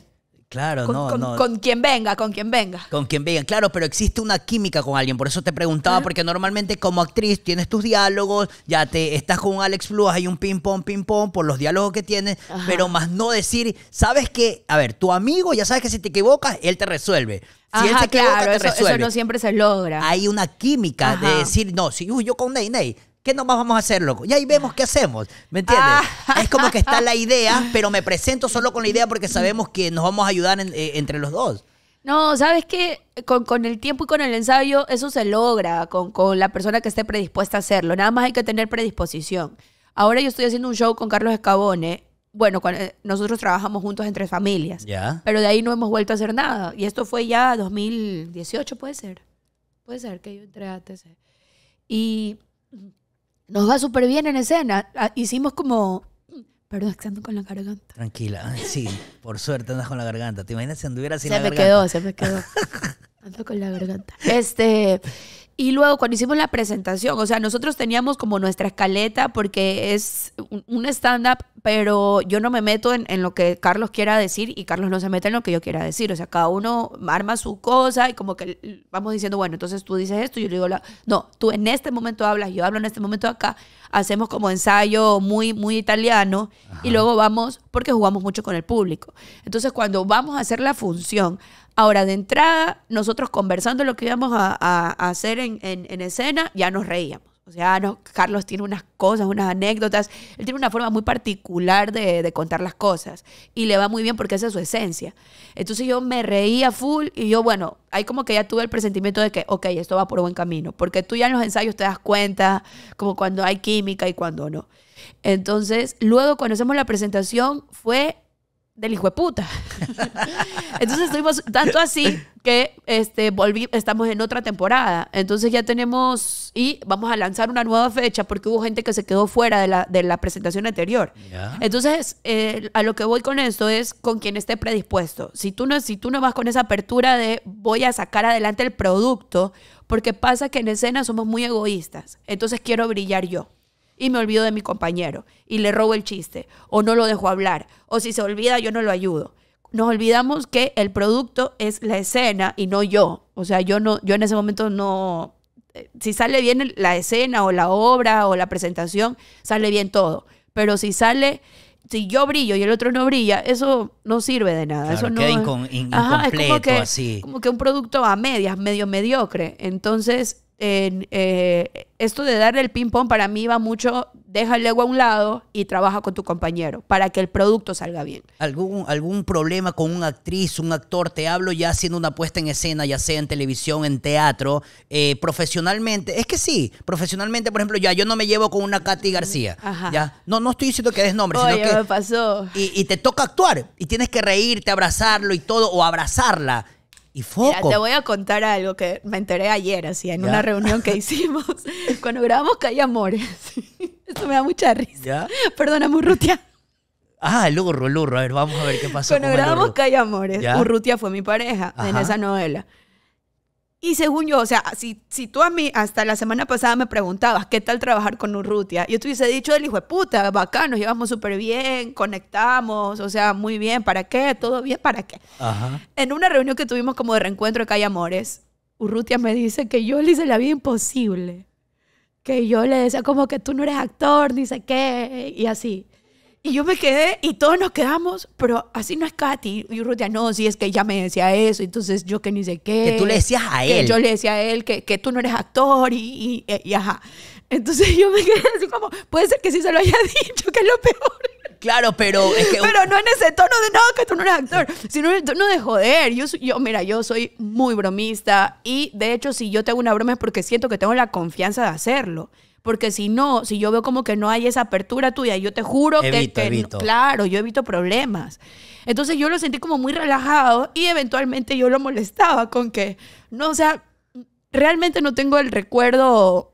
Claro, no, con, quien venga, con quien venga. Con quien venga, claro, pero existe una química con alguien. Por eso te preguntaba, ah. porque normalmente como actriz tienes tus diálogos, ya te estás con Alex Flúa, hay un ping-pong, ping-pong por los diálogos que tienes, pero más no decir, sabes que, a ver, tu amigo ya sabes que si te equivocas, él te resuelve. Si Ajá, claro, eso, no siempre se logra. Hay una química de decir, no, si uy, yo con Ney Ney, ¿Qué nomás vamos a hacer, loco? Y ahí vemos qué hacemos, ¿me entiendes? Ah. Es como que está la idea, [LAUGHS] pero me presento solo con la idea porque sabemos que nos vamos a ayudar eh, entre los dos. No, sabes que con, el tiempo y con el ensayo eso se logra, con, la persona que esté predispuesta a hacerlo. Nada más hay que tener predisposición. Ahora yo estoy haciendo un show con Carlos Escabone bueno, eh, nosotros trabajamos juntos entre familias. Ya. Pero de ahí no hemos vuelto a hacer nada. Y esto fue ya 2018, puede ser. Puede ser que yo entré a TC. Eh. Y nos va súper bien en escena. Ah, hicimos como... Perdón, es que ando con la garganta. Tranquila, sí, por suerte andas con la garganta. ¿Te imaginas si anduviera sin la garganta? Se me quedó, se me quedó. [LAUGHS] Ando con la garganta. Este, y luego cuando hicimos la presentación, o sea, nosotros teníamos como nuestra escaleta porque es un stand-up, pero yo no me meto en, lo que Carlos quiera decir y Carlos no se mete en lo que yo quiera decir. O sea, cada uno arma su cosa y como que vamos diciendo, bueno, entonces tú dices esto, yo le digo, la... no, tú en este momento hablas, yo hablo en este momento acá hacemos como ensayo muy, muy italiano y luego vamos, porque jugamos mucho con el público. Entonces, cuando vamos a hacer la función, ahora de entrada, nosotros conversando lo que íbamos a, hacer en escena, ya nos reíamos. O sea, Carlos tiene unas cosas, unas anécdotas. Él tiene una forma muy particular de, de, contar las cosas. Y le va muy bien porque esa es su esencia. Entonces yo me reía full y yo, bueno, ahí como que ya tuve el presentimiento de que, ok, esto va por buen camino. Porque tú ya en los ensayos te das cuenta, como cuando hay química y cuando no. Entonces, luego cuando hacemos la presentación, fue del hijo de puta. Entonces estuvimos tanto así que este, estamos en otra temporada. Entonces ya tenemos y vamos a lanzar una nueva fecha porque hubo gente que se quedó fuera de la, de la presentación anterior. Entonces, eh, a lo que voy con esto es con quien esté predispuesto. Si tú, no, si tú no vas con esa apertura de voy a sacar adelante el producto, porque pasa que en escena somos muy egoístas. Entonces quiero brillar yo y me olvido de mi compañero y le robo el chiste o no lo dejo hablar o si se olvida yo no lo ayudo. Nos olvidamos que el producto es la escena y no yo. O sea, yo no yo en ese momento no eh, si sale bien la escena o la obra o la presentación, sale bien todo, pero si sale si yo brillo y el otro no brilla, eso no sirve de nada. eso no queda es, incompleto, es Como que un producto a medias, medio mediocre. Entonces, eh, esto de darle el ping-pong para mí va mucho, deja el ego a un lado y trabaja con tu compañero para que el producto salga bien. ¿Algún, algún problema con una actriz, un actor? Te hablo ya haciendo una puesta en escena, ya sea en televisión, en teatro, eh, profesionalmente. Es que sí, profesionalmente, por ejemplo, ya yo no me llevo con una Katy García. Ya, no, no estoy diciendo que des nombre, sino que. Me pasó. Y, y te toca actuar y tienes que reírte, abrazarlo y todo, o abrazarla. Y te voy a contar algo que me enteré ayer, así, en una reunión que [LAUGHS] hicimos, [LAUGHS] cuando grabamos Calle Amores. [LAUGHS] Esto me da mucha risa. Perdona, Murrutia. Ah, luego urro, A ver, vamos a ver qué pasó. Cuando grabamos Calle Amores, Murrutia fue mi pareja en esa novela. Y según yo, o sea, si, tú a mí hasta la semana pasada me preguntabas qué tal trabajar con Urrutia, yo te hubiese dicho el hijo de puta, bacán, nos llevamos súper bien, conectamos, o sea, muy bien, ¿para qué? ¿Todo bien? ¿Para qué? En una reunión que tuvimos como de reencuentro de Calle Amores, Urrutia me dice que yo le hice la vida imposible. Que yo le decía como que tú no eres actor, ni sé qué, y así. Y yo me quedé y todos nos quedamos, pero así no es Katy. Y Ruth ya no, si es que ella me decía eso, entonces yo que ni sé qué. Que tú le decías a él. yo le decía a él que, tú no eres actor y, y, ajá. Entonces yo me quedé así como, puede ser que sí se lo haya [LAUGHS] dicho, que es lo peor. Claro, pero es que... [LAUGHS] Pero no en ese tono de no, que tú no eres actor, sino en el tono de joder. Yo, yo, mira, yo soy muy bromista y de hecho si yo tengo una broma es porque siento que tengo la confianza de hacerlo porque si no, si yo veo como que no hay esa apertura tuya, yo te juro que, claro, yo evito problemas. Entonces yo lo sentí como muy relajado y eventualmente yo lo molestaba con que, no, o sea, realmente no tengo el recuerdo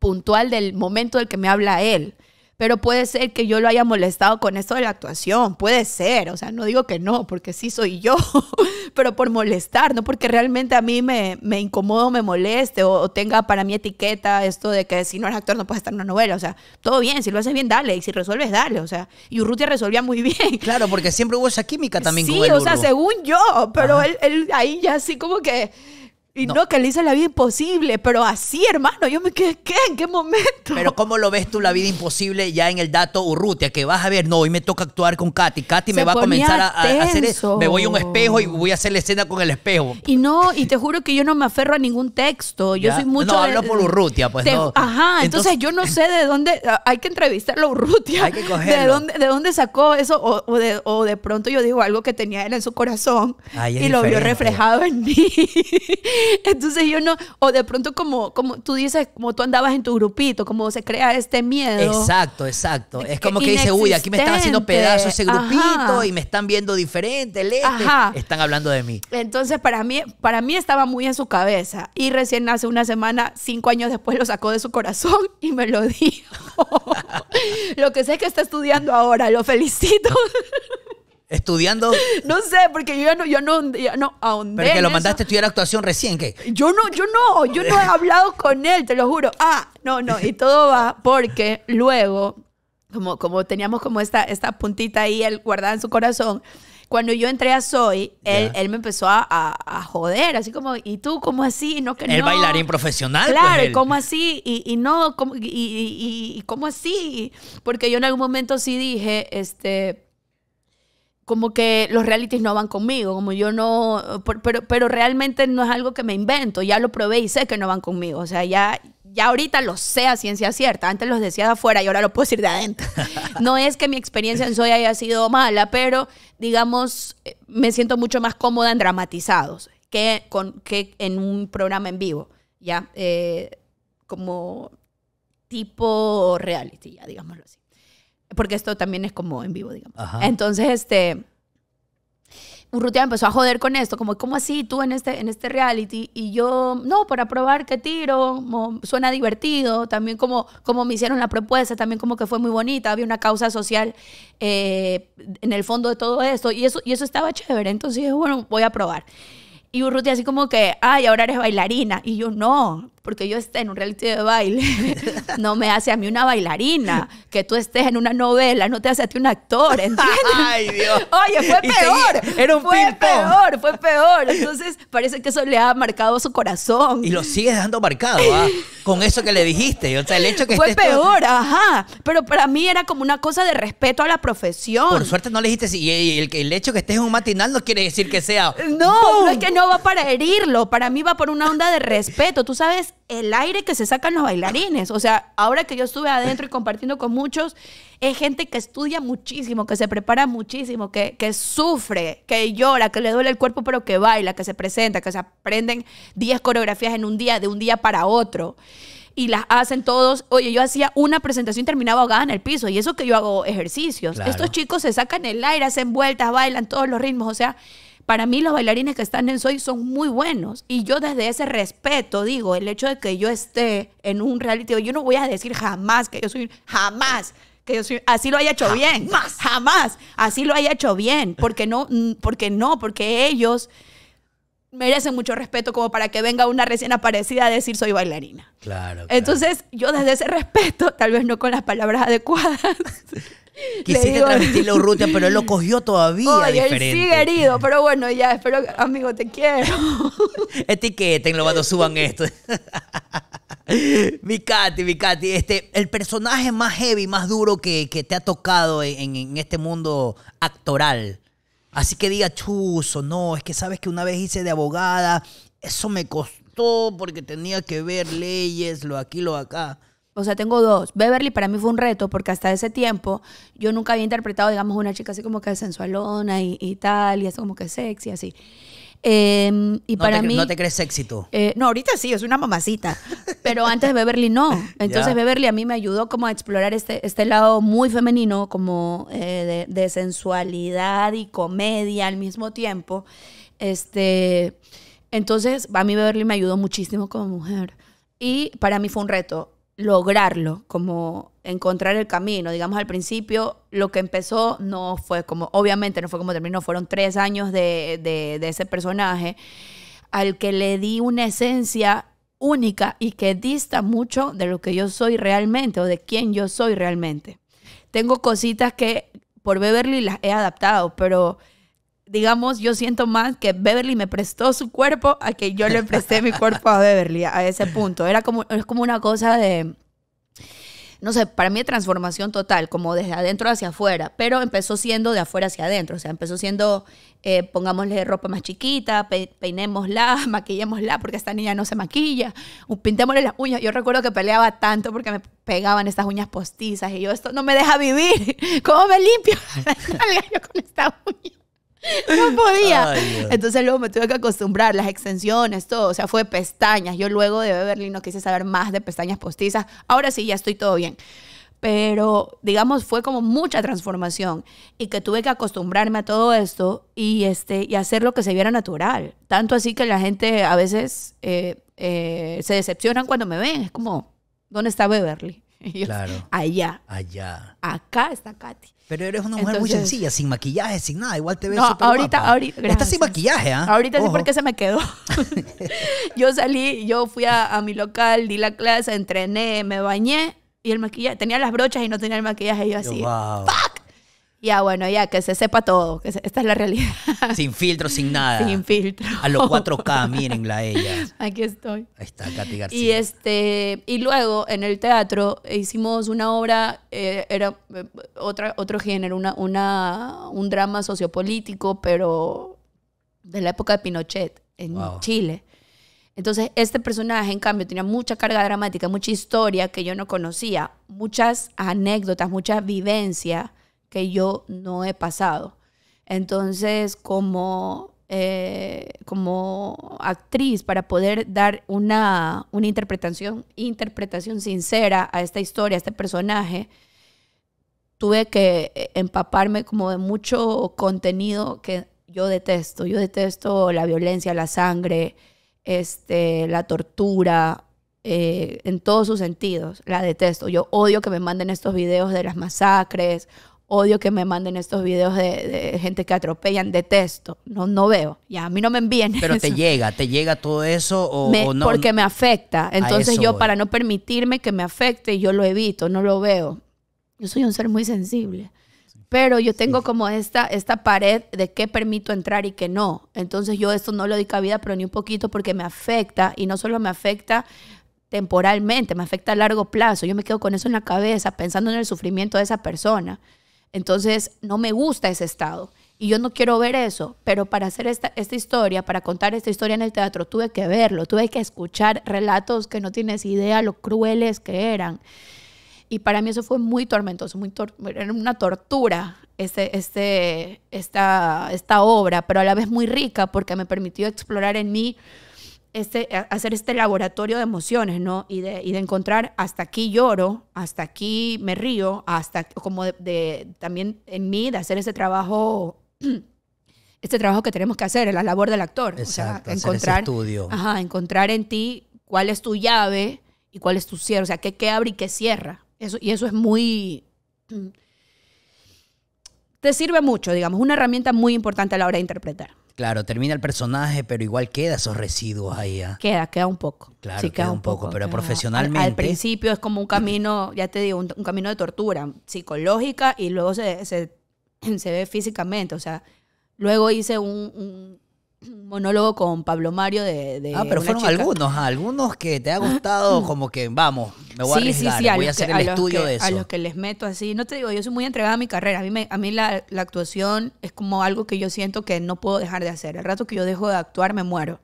puntual del momento del que me habla él pero puede ser que yo lo haya molestado con esto de la actuación, puede ser, o sea, no digo que no, porque sí soy yo, [LAUGHS] pero por molestar, no porque realmente a mí me, me incomodo, me moleste o, tenga para mi etiqueta esto de que si no eres actor no puedes estar en una novela, o sea, todo bien, si lo haces bien, dale, y si resuelves, dale, o sea, y Urrutia resolvía muy bien. Claro, porque siempre hubo esa química también. Sí, con el o sea, según yo, pero él, él ahí ya así como que y no. que le hice la vida imposible, pero así, hermano, yo me quedé, ¿qué? ¿En qué momento? Pero ¿cómo lo ves tú la vida imposible ya en el dato Urrutia? Que vas a ver, no, hoy me toca actuar con Katy. Katy me va a comenzar a, hacer eso. Me voy a un espejo y voy a hacer la escena con el espejo. Y no, y te juro que yo no me aferro a ningún texto. Yo soy mucho... No, hablo por Urrutia, pues no. Ajá, entonces, yo no sé de dónde... Hay que entrevistar a Urrutia. Hay que cogerlo. De dónde, sacó eso o, de, o, de, pronto yo digo algo que tenía él en su corazón y lo vio reflejado en mí. [LAUGHS] [LAUGHS] Entonces yo no, o de pronto como, como tú dices, como tú andabas en tu grupito, como se crea este miedo. Exacto, exacto. Es como que dice, uy, aquí me están haciendo pedazos ese grupito y me están viendo diferente, le este. Están hablando de mí. Entonces para mí, para mí estaba muy en su cabeza y recién hace una semana, cinco años después lo sacó de su corazón y me lo [LAUGHS] dijo. lo que sé es que está estudiando ahora, lo felicito. [LAUGHS] estudiando. [LAUGHS] No sé, porque yo ya no, yo no, ya no Pero que lo mandaste a estudiar actuación recién, ¿qué? Yo no, yo no, yo no he hablado con él, te lo juro. Ah, no, no, y todo va porque luego, como, como teníamos como esta, esta puntita ahí, él guardada en su corazón. Cuando yo entré a Soy, él, él me empezó a, a, joder, así como, ¿y tú cómo así? No, que el bailarín profesional. Pues, claro, ¿cómo así? Y, y no, y, y, ¿cómo así? Porque yo en algún momento sí dije, este, como que los realities no van conmigo, como yo no, pero, pero realmente no es algo que me invento, ya lo probé y sé que no van conmigo, o sea, ya, ya ahorita lo sé a ciencia cierta, antes los decía de afuera y ahora lo puedo decir de adentro. [LAUGHS] No es que mi experiencia en Soy haya sido mala, pero digamos, me siento mucho más cómoda en dramatizados que, con, que en un programa en vivo, ya, eh, como tipo reality, ya digámoslo así porque esto también es como en vivo, digamos. Entonces, este, Un Urrutia empezó a joder con esto, como, ¿cómo así tú en este, en este reality? Y yo, no, para probar qué tiro, suena divertido, también como, como me hicieron la propuesta, también como que fue muy bonita, había una causa social eh, en el fondo de todo esto, y eso, y eso estaba chévere, entonces dije, bueno, voy a probar. Y un Urrutia así como que, ay, ahora eres bailarina. Y yo, no, porque yo esté en un reality de baile, [LAUGHS] no me hace a mí una bailarina. Que tú estés en una novela, no te hace a ti un actor, ¿entiendes? [LAUGHS] Ay, Dios. Oye, fue peor. Era un Fue peor, fue peor. Entonces, parece que eso le ha marcado su corazón. Y lo sigues dejando marcado, ¿ah? Con eso que le dijiste. O sea, el hecho que Fue peor, ajá. Pero para mí era como una cosa de respeto a la profesión. Por suerte no le dijiste, y el, el hecho que estés en un matinal no quiere decir que sea... No, no es que no va para herirlo. Para mí va por una onda de respeto. Tú sabes el aire que se sacan los bailarines. O sea, ahora que yo estuve adentro y compartiendo con muchos, es gente que estudia muchísimo, que se prepara muchísimo, que, que sufre, que llora, que le duele el cuerpo, pero que baila, que se presenta, que se aprenden 10 coreografías en un día, de un día para otro y las hacen todos. Oye, yo hacía una presentación y terminaba ahogada en el piso. Y eso que yo hago ejercicios. Estos chicos se sacan el aire, hacen vueltas, bailan todos los ritmos. O sea, para mí los bailarines que están en Soy son muy buenos. Y yo desde ese respeto digo, el hecho de que yo esté en un reality, yo no voy a decir jamás que yo soy, jamás que yo soy, así lo haya hecho bien, jamás, así lo haya hecho bien, porque no, porque no, porque ellos merecen mucho respeto como para que venga una recién aparecida a decir soy bailarina. claro. Entonces yo desde ese respeto, tal vez no con las palabras [LAUGHS] adecuadas. [LAUGHS] Quisiste digo... transmitirle a Urrutia, pero él lo cogió todavía diferente. Él sigue herido, pero bueno, ya, espero, amigo, te quiero. [LAUGHS] Etiquétenlo cuando suban esto. [LAUGHS] mi Katy, mi Katy, este, el personaje más heavy, más duro que, que te ha tocado en, en, este mundo actoral. Así que diga, chuzo, no, es que sabes que una vez hice de abogada, eso me costó porque tenía que ver leyes, lo aquí, lo acá. O sea, tengo dos. Beverly para mí fue un reto porque hasta ese tiempo yo nunca había interpretado, digamos, una chica así como que sensualona y, tal, y es como que sexy, así. Em, y no para te, mí. ¿No te crees éxito. Eh, no, ahorita sí, es una mamacita. pero antes Beverly no. [LAUGHS] Entonces Beverly a mí me ayudó como a explorar este, este lado muy femenino, como eh, de, sensualidad y comedia al mismo tiempo. Este, entonces a mí Beverly me ayudó muchísimo como mujer. Y para mí fue un reto lograrlo, como encontrar el camino. Digamos, al principio lo que empezó no fue como, obviamente no fue como terminó, fueron tres años de, ese personaje al que le di una esencia única y que dista mucho de lo que yo soy realmente o de quién yo soy realmente. Tengo cositas que por Beverly las he adaptado, pero digamos, yo siento más que Beverly me prestó su cuerpo a que yo le presté mi cuerpo a Beverly a ese punto. Era como, es como una cosa de, no sé, para mí transformación total, como desde adentro hacia afuera, pero empezó siendo de afuera hacia adentro, o sea, empezó siendo, eh, pongámosle ropa más chiquita, peinémosla, [LAUGHS] maquillémosla, porque esta niña no se maquilla, pintémosle las uñas. Yo recuerdo que peleaba tanto porque me pegaban estas uñas postizas y yo, esto no me deja vivir, [LAUGHS] ¿cómo me limpio [LAUGHS] con esta uña? [LAUGHS] No podía. Entonces luego me tuve que acostumbrar, las extensiones, todo. O sea, fue pestañas. Yo luego de Beverly no quise saber más de pestañas postizas. Ahora sí, ya estoy todo bien. Pero, digamos, fue como mucha transformación y que tuve que acostumbrarme a todo esto y, este, y hacer lo que se viera natural. Tanto así que la gente a veces eh, eh, se decepcionan cuando me ven. Es como, ¿dónde está Beverly? claro. Allá. Allá. Acá está Katy. Pero eres una mujer muy sencilla, sin maquillaje, sin nada. Igual te ves no, ahorita, ahorita. Estás sin maquillaje, ¿ah? Ahorita sí porque se me quedó. [LAUGHS] [LAUGHS] yo salí, yo fui a, mi local, di la clase, entrené, me bañé y el maquillaje. Tenía las brochas y no tenía el maquillaje. Y yo así, wow. Ya, bueno, ya, que se sepa todo. Que esta es la realidad. [LAUGHS] Sin filtro, sin nada. Sin filtro. A los 4K, mírenla ella. Aquí estoy. Ahí está, Katy García. Y, este, y luego, en el teatro, hicimos una obra, eh, era eh, otra, otro género, una, una, un drama sociopolítico, pero de la época de Pinochet, en Chile. Entonces, este personaje, en cambio, tenía mucha carga dramática, mucha historia que yo no conocía, muchas anécdotas, mucha vivencia que yo no he pasado. Entonces, como, eh, como actriz, para poder dar una, una interpretación, interpretación sincera a esta historia, a este personaje, tuve que eh, empaparme como de mucho contenido que yo detesto. Yo detesto la violencia, la sangre, este, la tortura, eh, en todos sus sentidos. La detesto. Yo odio que me manden estos videos de las masacres, odio que me manden estos videos de, gente que atropellan, detesto, no, no veo, ya a mí no me envíen. Pero te llega, te llega todo eso o, me, Porque me afecta, entonces yo para no permitirme que me afecte, yo lo evito, no lo veo. Yo soy un ser muy sensible, pero yo tengo como esta, esta pared de qué permito entrar y qué no. Entonces yo esto no lo di vida, pero ni un poquito porque me afecta y no solo me afecta temporalmente, me afecta a largo plazo. Yo me quedo con eso en la cabeza, pensando en el sufrimiento de esa persona. Entonces, no me gusta ese estado. Y yo no quiero ver eso, pero para hacer esta, esta historia, para contar esta historia en el teatro, tuve que verlo, tuve que escuchar relatos que no tienes idea lo crueles que eran. Y para mí eso fue muy tormentoso, muy era una tortura este, este, esta, esta obra, pero a la vez muy rica porque me permitió explorar en mí este, hacer este laboratorio de emociones, ¿no? Y de, encontrar hasta aquí lloro, hasta aquí me río, hasta como de, también en mí, de hacer ese trabajo, [CLEARS THROAT] este trabajo que tenemos que hacer, la labor del actor. encontrar, encontrar en ti cuál es tu llave y cuál es tu cierre, o sea, qué, qué abre y qué cierra. Eso, y eso es muy... [CLEARS THROAT] Te sirve mucho, digamos, una herramienta muy importante a la hora de interpretar. Claro, termina el personaje, pero igual queda esos residuos ahí. ¿ah? Queda, queda un poco. Claro, queda, un poco, pero profesionalmente. Al, principio es como un camino, ya te digo, un, camino de tortura psicológica y luego se, se, [CLEARS THROAT] ve físicamente. O sea, luego hice un monólogo con Pablo Mario de. ah, pero fueron algunos, algunos que te ha gustado, [CLEARS THROAT] como que vamos, me voy a arriesgar, voy a, hacer el estudio de eso. A los que les meto así, no te digo, yo soy muy entregada a mi carrera. A mí, la, actuación es como algo que yo siento que no puedo dejar de hacer. El rato que yo dejo de actuar, me muero.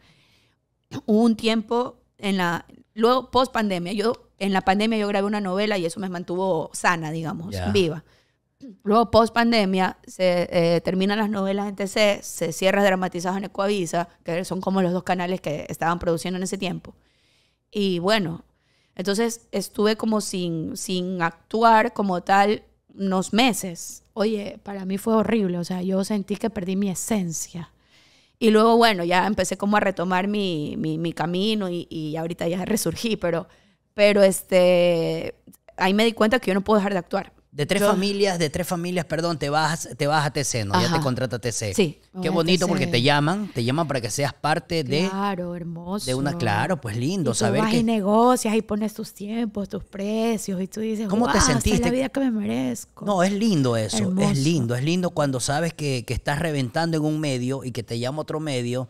Hubo un tiempo en la. Luego, post pandemia, yo. En la pandemia yo grabé una novela y eso me mantuvo sana, digamos, viva. Luego, post pandemia, se eh, terminan las novelas en TC, se cierra dramatizado en Ecuavisa, que son como los dos canales que estaban produciendo en ese tiempo. Y bueno, entonces estuve como sin, sin actuar como tal unos meses. Oye, para mí fue horrible, o sea, yo sentí que perdí mi esencia. Y luego, bueno, ya empecé como a retomar mi, mi, mi camino y, y, ahorita ya resurgí, pero, pero este, ahí me di cuenta que yo no puedo dejar de actuar. De tres familias, de tres familias, perdón, te vas, te vas a TC, ¿no? Ya te contrata TC. Sí. Qué bonito porque te llaman, te llaman para que seas parte de. Claro, hermoso. De una, claro, pues lindo, y saber Vas que... y negocias y pones tus tiempos, tus precios y tú dices, ¿cómo te sentiste? la vida que me merezco. No, es lindo eso. Es lindo, es lindo cuando sabes que, que estás reventando en un medio y que te llama otro medio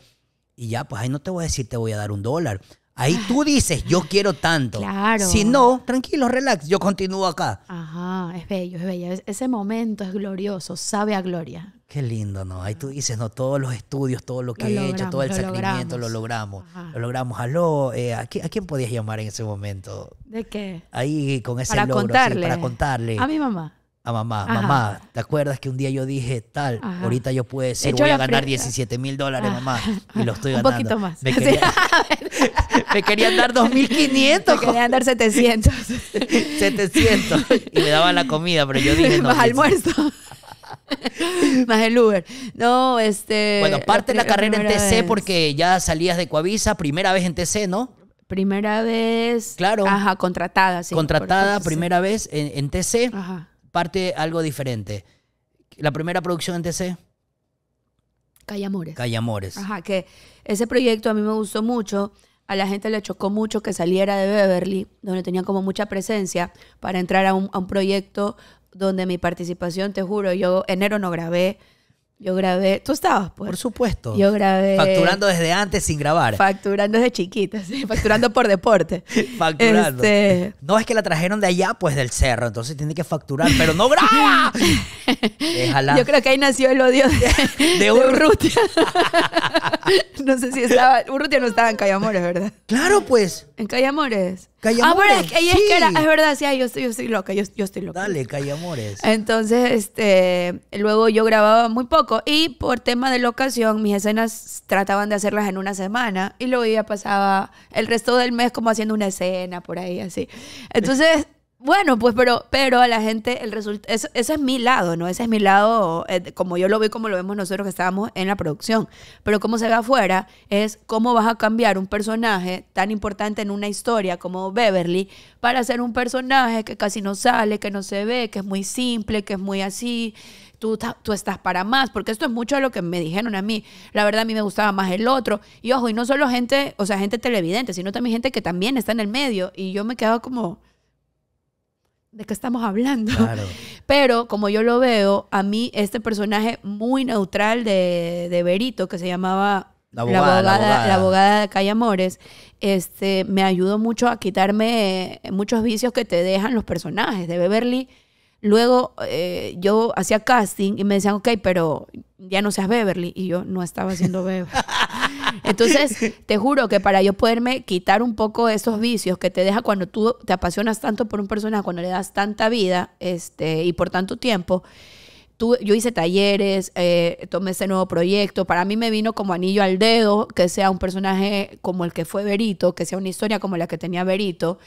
y ya, pues ahí no te voy a decir te voy a dar un dólar, Ahí ah. tú dices, yo quiero tanto. Claro. Si no, tranquilo, relax, yo continúo acá. Ajá, es bello, es bello. ese momento es glorioso, sabe a gloria. Qué lindo, ¿no? Ahí tú dices, no, todos los estudios, todo lo que he hecho, todo el lo sacrificio, lo logramos. Lo logramos. Aló, eh, ¿a, quién, podías llamar en ese momento? ¿De qué? Ahí con ese logro, para contarle. A mi mamá mamá, mamá, ¿te acuerdas que un día yo dije tal? Ahorita yo puedo decir, voy a ganar 17 mil dólares, ah. mamá, y lo estoy [LAUGHS] ganando. Un poquito más. Me, quería, [LAUGHS] [LAUGHS] me querían dar 2.500. Me querían dar 700. 700. Y me daban la comida, pero yo dije no. Más almuerzo. más el Uber. No, este... Bueno, parte la, carrera en TC porque ya salías de Coavisa, primera vez en TC, ¿no? Primera vez... Claro. Ajá, contratada, sí. Contratada, primera vez en TC. Ajá parte algo diferente. La primera producción en TC. Calle Amores Ajá, que ese proyecto a mí me gustó mucho. A la gente le chocó mucho que saliera de Beverly, donde tenía como mucha presencia, para entrar a un, a un proyecto donde mi participación, te juro, yo enero no grabé, yo grabé, tú estabas, pues. Por supuesto. Yo grabé. Facturando desde antes sin grabar. Facturando desde chiquita, ¿sí? facturando por deporte. [LAUGHS] facturando. Este, no es que la trajeron de allá, pues del cerro, entonces tiene que facturar, pero no graba. [LAUGHS] Déjala. Yo creo que ahí nació el odio de, [LAUGHS] de Urrutia. no sé si estaba. Urrutia no estaba en Cayamores, ¿verdad? Claro, pues. En Calle Amores. Calle ah, Amores. Ah, es, es, era, es verdad, sí, yo estoy, yo estoy loca, yo, yo, estoy loca. Dale, Calle Amores. Entonces, este, luego yo grababa muy poco y por tema de locación, mis escenas trataban de hacerlas en una semana y luego ya pasaba el resto del mes como haciendo una escena por ahí, así. Entonces, bueno, pues, pero, pero a la gente, el resultado, ese, es mi lado, ¿no? Ese es mi lado, eh, como yo lo veo como lo vemos nosotros que estábamos en la producción. Pero como se ve afuera es cómo vas a cambiar un personaje tan importante en una historia como Beverly para ser un personaje que casi no sale, que no se ve, que es muy simple, que es muy así. Tú, tú estás para más, porque esto es mucho de lo que me dijeron a mí. La verdad, a mí me gustaba más el otro. Y ojo, y no solo gente, o sea, gente televidente, sino también gente que también está en el medio. Y yo me quedaba como de qué estamos hablando. [LAUGHS] Pero como yo lo veo, a mí este personaje muy neutral de, de Berito, que se llamaba la abogada, de Calle Amores, este, me ayudó mucho a quitarme muchos vicios que te dejan los personajes. De Beverly Luego eh, yo hacía casting y me decían, ok, pero ya no seas Beverly. Y yo no estaba haciendo Beverly. [LAUGHS] Entonces, te juro que para yo poderme quitar un poco de esos vicios que te deja cuando tú te apasionas tanto por un personaje, cuando le das tanta vida este, y por tanto tiempo, tú, yo hice talleres, eh, tomé ese nuevo proyecto. Para mí me vino como anillo al dedo que sea un personaje como el que fue Berito, que sea una historia como la que tenía Berito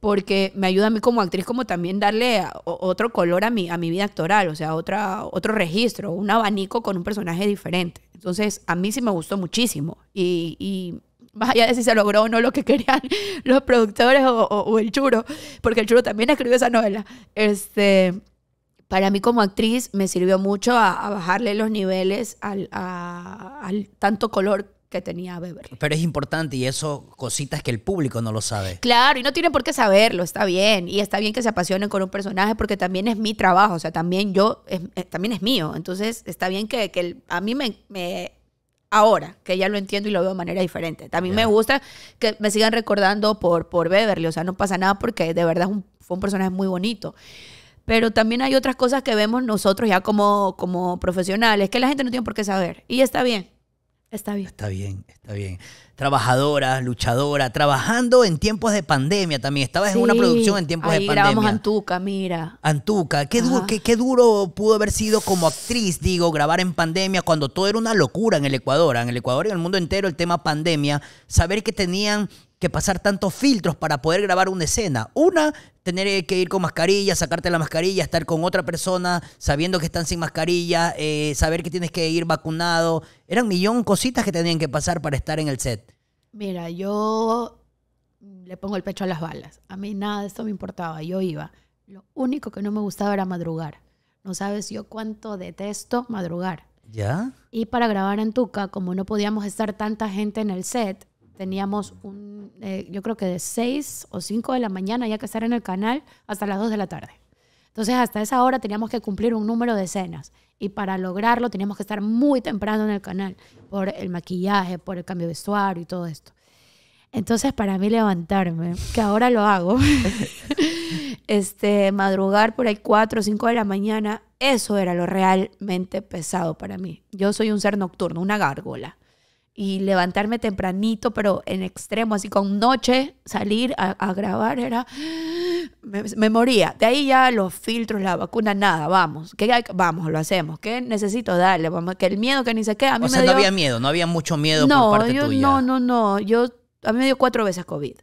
porque me ayuda a mí como actriz como también darle otro color a mi, a mi vida actoral, o sea, otra, otro registro, un abanico con un personaje diferente. Entonces, a mí sí me gustó muchísimo y, más allá de si se logró o no lo que querían [LAUGHS] los productores o, el churo, porque el churo también escribió esa novela, este, para mí como actriz me sirvió mucho a, bajarle los niveles al, al tanto color que tenía Beverly. Pero es importante y eso, cositas que el público no lo sabe. Claro, y no tiene por qué saberlo, está bien. Y está bien que se apasionen con un personaje porque también es mi trabajo, o sea, también yo, eh, también es mío. Entonces, está bien que, a mí me, me, ahora, que ya lo entiendo y lo veo de manera diferente. También me gusta que me sigan recordando por, por Beverly, o sea, no pasa nada porque de verdad fue un personaje muy bonito pero también hay otras cosas que vemos nosotros ya como, como profesionales que la gente no tiene por qué saber. Y está bien, Está bien. Está bien, está bien. Trabajadora, luchadora, trabajando en tiempos de pandemia también. Estabas en una producción en tiempos de pandemia. grabamos Antuca, mira. Antuca, qué, qué, duro pudo haber sido como actriz, digo, grabar en pandemia cuando todo era una locura en el Ecuador, en el Ecuador y en el mundo entero el tema pandemia. Saber que tenían que pasar tantos filtros para poder grabar una escena. Una, tener que ir con mascarilla, sacarte la mascarilla, estar con otra persona, sabiendo que están sin mascarilla, eh, saber que tienes que ir vacunado. Eran millón cositas que tenían que pasar para estar en el set. Mira, yo le pongo el pecho a las balas. A mí nada de esto me importaba, yo iba. Lo único que no me gustaba era madrugar. No sabes yo cuánto detesto madrugar. ¿Ya? Y para grabar en Tuca, como no podíamos estar tanta gente en el set, teníamos un, eh, yo creo que de 6 o 5 de la mañana había que estar en el canal hasta las 2 de la tarde. Entonces hasta esa hora teníamos que cumplir un número de escenas y para lograrlo teníamos que estar muy temprano en el canal por el maquillaje, por el cambio de vestuario y todo esto. Entonces para mí levantarme, que ahora lo hago, [LAUGHS] este, madrugar por ahí 4 o 5 de la mañana, eso era lo realmente pesado para mí. Yo soy un ser nocturno, una gárgola y levantarme tempranito, pero en extremo, así con noche, salir a, grabar era... Me, moría. De ahí ya los filtros, la vacuna, nada, vamos. que Vamos, lo hacemos. ¿Qué necesito? darle vamos. Que el miedo que ni se qué. o sea, no había miedo, no había mucho miedo por parte tuya. No, no, no. Yo, a mí me dio cuatro veces COVID.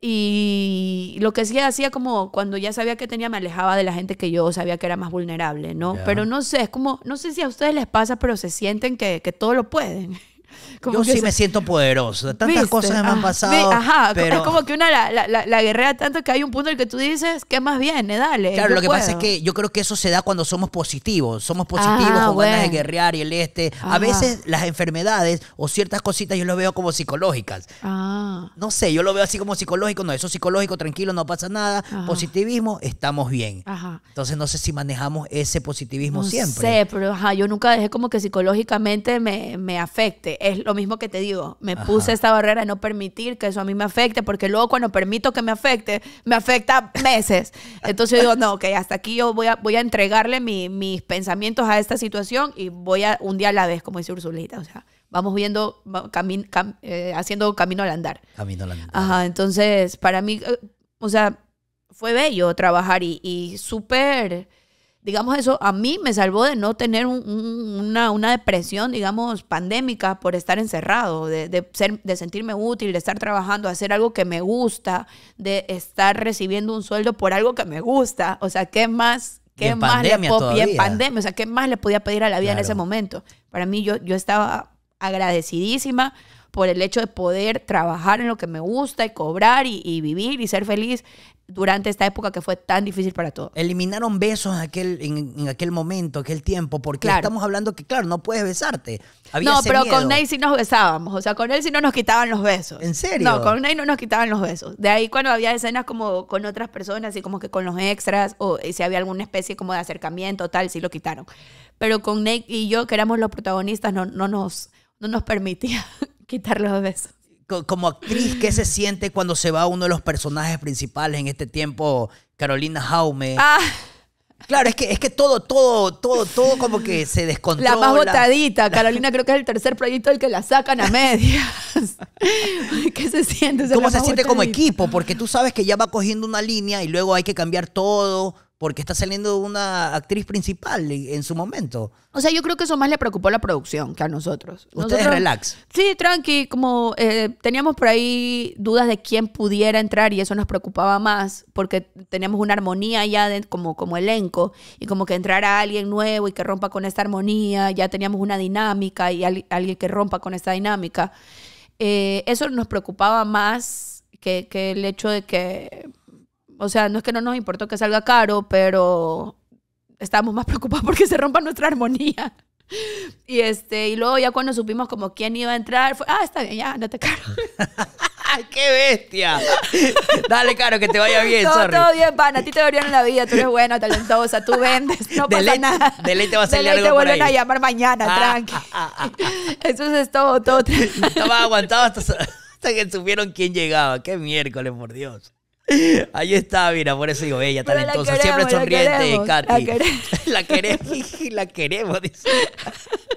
Y lo que sí hacía como cuando ya sabía que tenía, me alejaba de la gente que yo sabía que era más vulnerable, ¿no? Pero no sé, es como, no sé si a ustedes les pasa, pero se sienten que, que todo lo pueden. [LAUGHS] yo sí me siento poderoso. Tantas cosas me han ah, pasado. Ajá, pero... es como que una la, la, la, tanto que hay un punto en el que tú dices, ¿qué más viene? Dale. Claro, lo que pasa es que yo creo que eso se da cuando somos positivos. Somos positivos, ah, de guerrear y el este. A veces las enfermedades o ciertas cositas yo lo veo como psicológicas. Ah. No sé, yo lo veo así como psicológico. No, eso es psicológico, tranquilo, no pasa nada. Positivismo, estamos bien. Ajá. Entonces no sé si manejamos ese positivismo siempre. No sé, pero ajá, yo nunca dejé como que psicológicamente me, me afecte es lo mismo que te digo, me puse esta barrera de no permitir que eso a mí me afecte, porque luego cuando permito que me afecte, me afecta meses. Entonces yo digo, no, que hasta aquí yo voy a, voy a entregarle mis pensamientos a esta situación y voy a un día a la vez, como dice Ursulita, o sea, vamos viendo, eh, haciendo camino al andar. Camino al andar. Ajá, entonces para mí, eh, o sea, fue bello trabajar y, y súper digamos, eso a mí me salvó de no tener una, una, depresión, digamos, pandémica por estar encerrado, de, de, ser, de sentirme útil, de estar trabajando, hacer algo que me gusta, de estar recibiendo un sueldo por algo que me gusta. O sea, ¿qué más? ¿Qué más le podía, pandemia, o sea, ¿qué más le podía pedir a la vida en ese momento? Para mí, yo, yo estaba agradecidísima por el hecho de poder trabajar en lo que me gusta y cobrar y vivir y ser feliz durante esta época que fue tan difícil para todos. Eliminaron besos en aquel, en, aquel momento, aquel tiempo, porque estamos hablando que, claro, no puedes besarte. no, pero con Nate sí nos besábamos, o sea, con él sí no nos quitaban los besos. ¿En serio? No, con Nate no nos quitaban los besos. De ahí cuando había escenas como con otras personas, y como que con los extras, o eh, si había alguna especie como de acercamiento, tal, sí lo quitaron. Pero con Nate y yo, que éramos los protagonistas, no, no, nos, no nos permitía [LAUGHS] quitar los besos como actriz, ¿qué se siente cuando se va uno de los personajes principales en este tiempo, Carolina Jaume? Ah. Claro, es que, es que todo, todo, todo, todo como que se descontrola. La más botadita. Carolina creo que es el tercer proyecto el que la sacan a medias. [LAUGHS] ¿Qué se siente? ¿Cómo se siente como equipo? Porque tú sabes que ya va cogiendo una línea y luego hay que cambiar todo porque está saliendo una actriz principal en su momento. O sea, yo creo que eso más le preocupó a la producción que a nosotros. Ustedes relax. Sí, tranqui, como eh, teníamos por ahí dudas de quién pudiera entrar y eso nos preocupaba más porque teníamos una armonía ya como, como elenco y como que entrara alguien nuevo y que rompa con esta armonía, ya teníamos una dinámica y alguien que rompa con esta dinámica. Eh, eso nos preocupaba más que, que el hecho de que o sea, no es que no nos importó que salga caro, pero estábamos más [LAUGHS] preocupados porque se rompa nuestra armonía. Y, este, y luego ya cuando supimos como quién iba a entrar, fue, ah, está bien, ya, andate caro. [LAUGHS] ¡Qué bestia! [LAUGHS] Dale, Caro, que te vaya bien, todo, sorry. Todo bien, pana, A ti te va en la vida. Tú eres buena, talentosa, tú vendes. No pasa nada. De ley te va a salir algo te vuelven a llamar mañana, ah, tranqui. Ah, ah, Eso es todo, todo. Estaba aguantado hasta que supieron quién llegaba. ¡Qué miércoles, por Dios! Ahí está, mira, por eso digo, ella talentosa, siempre sonriente, la Katy. [LAUGHS] La, queremos, la queremos, dice. [LAUGHS]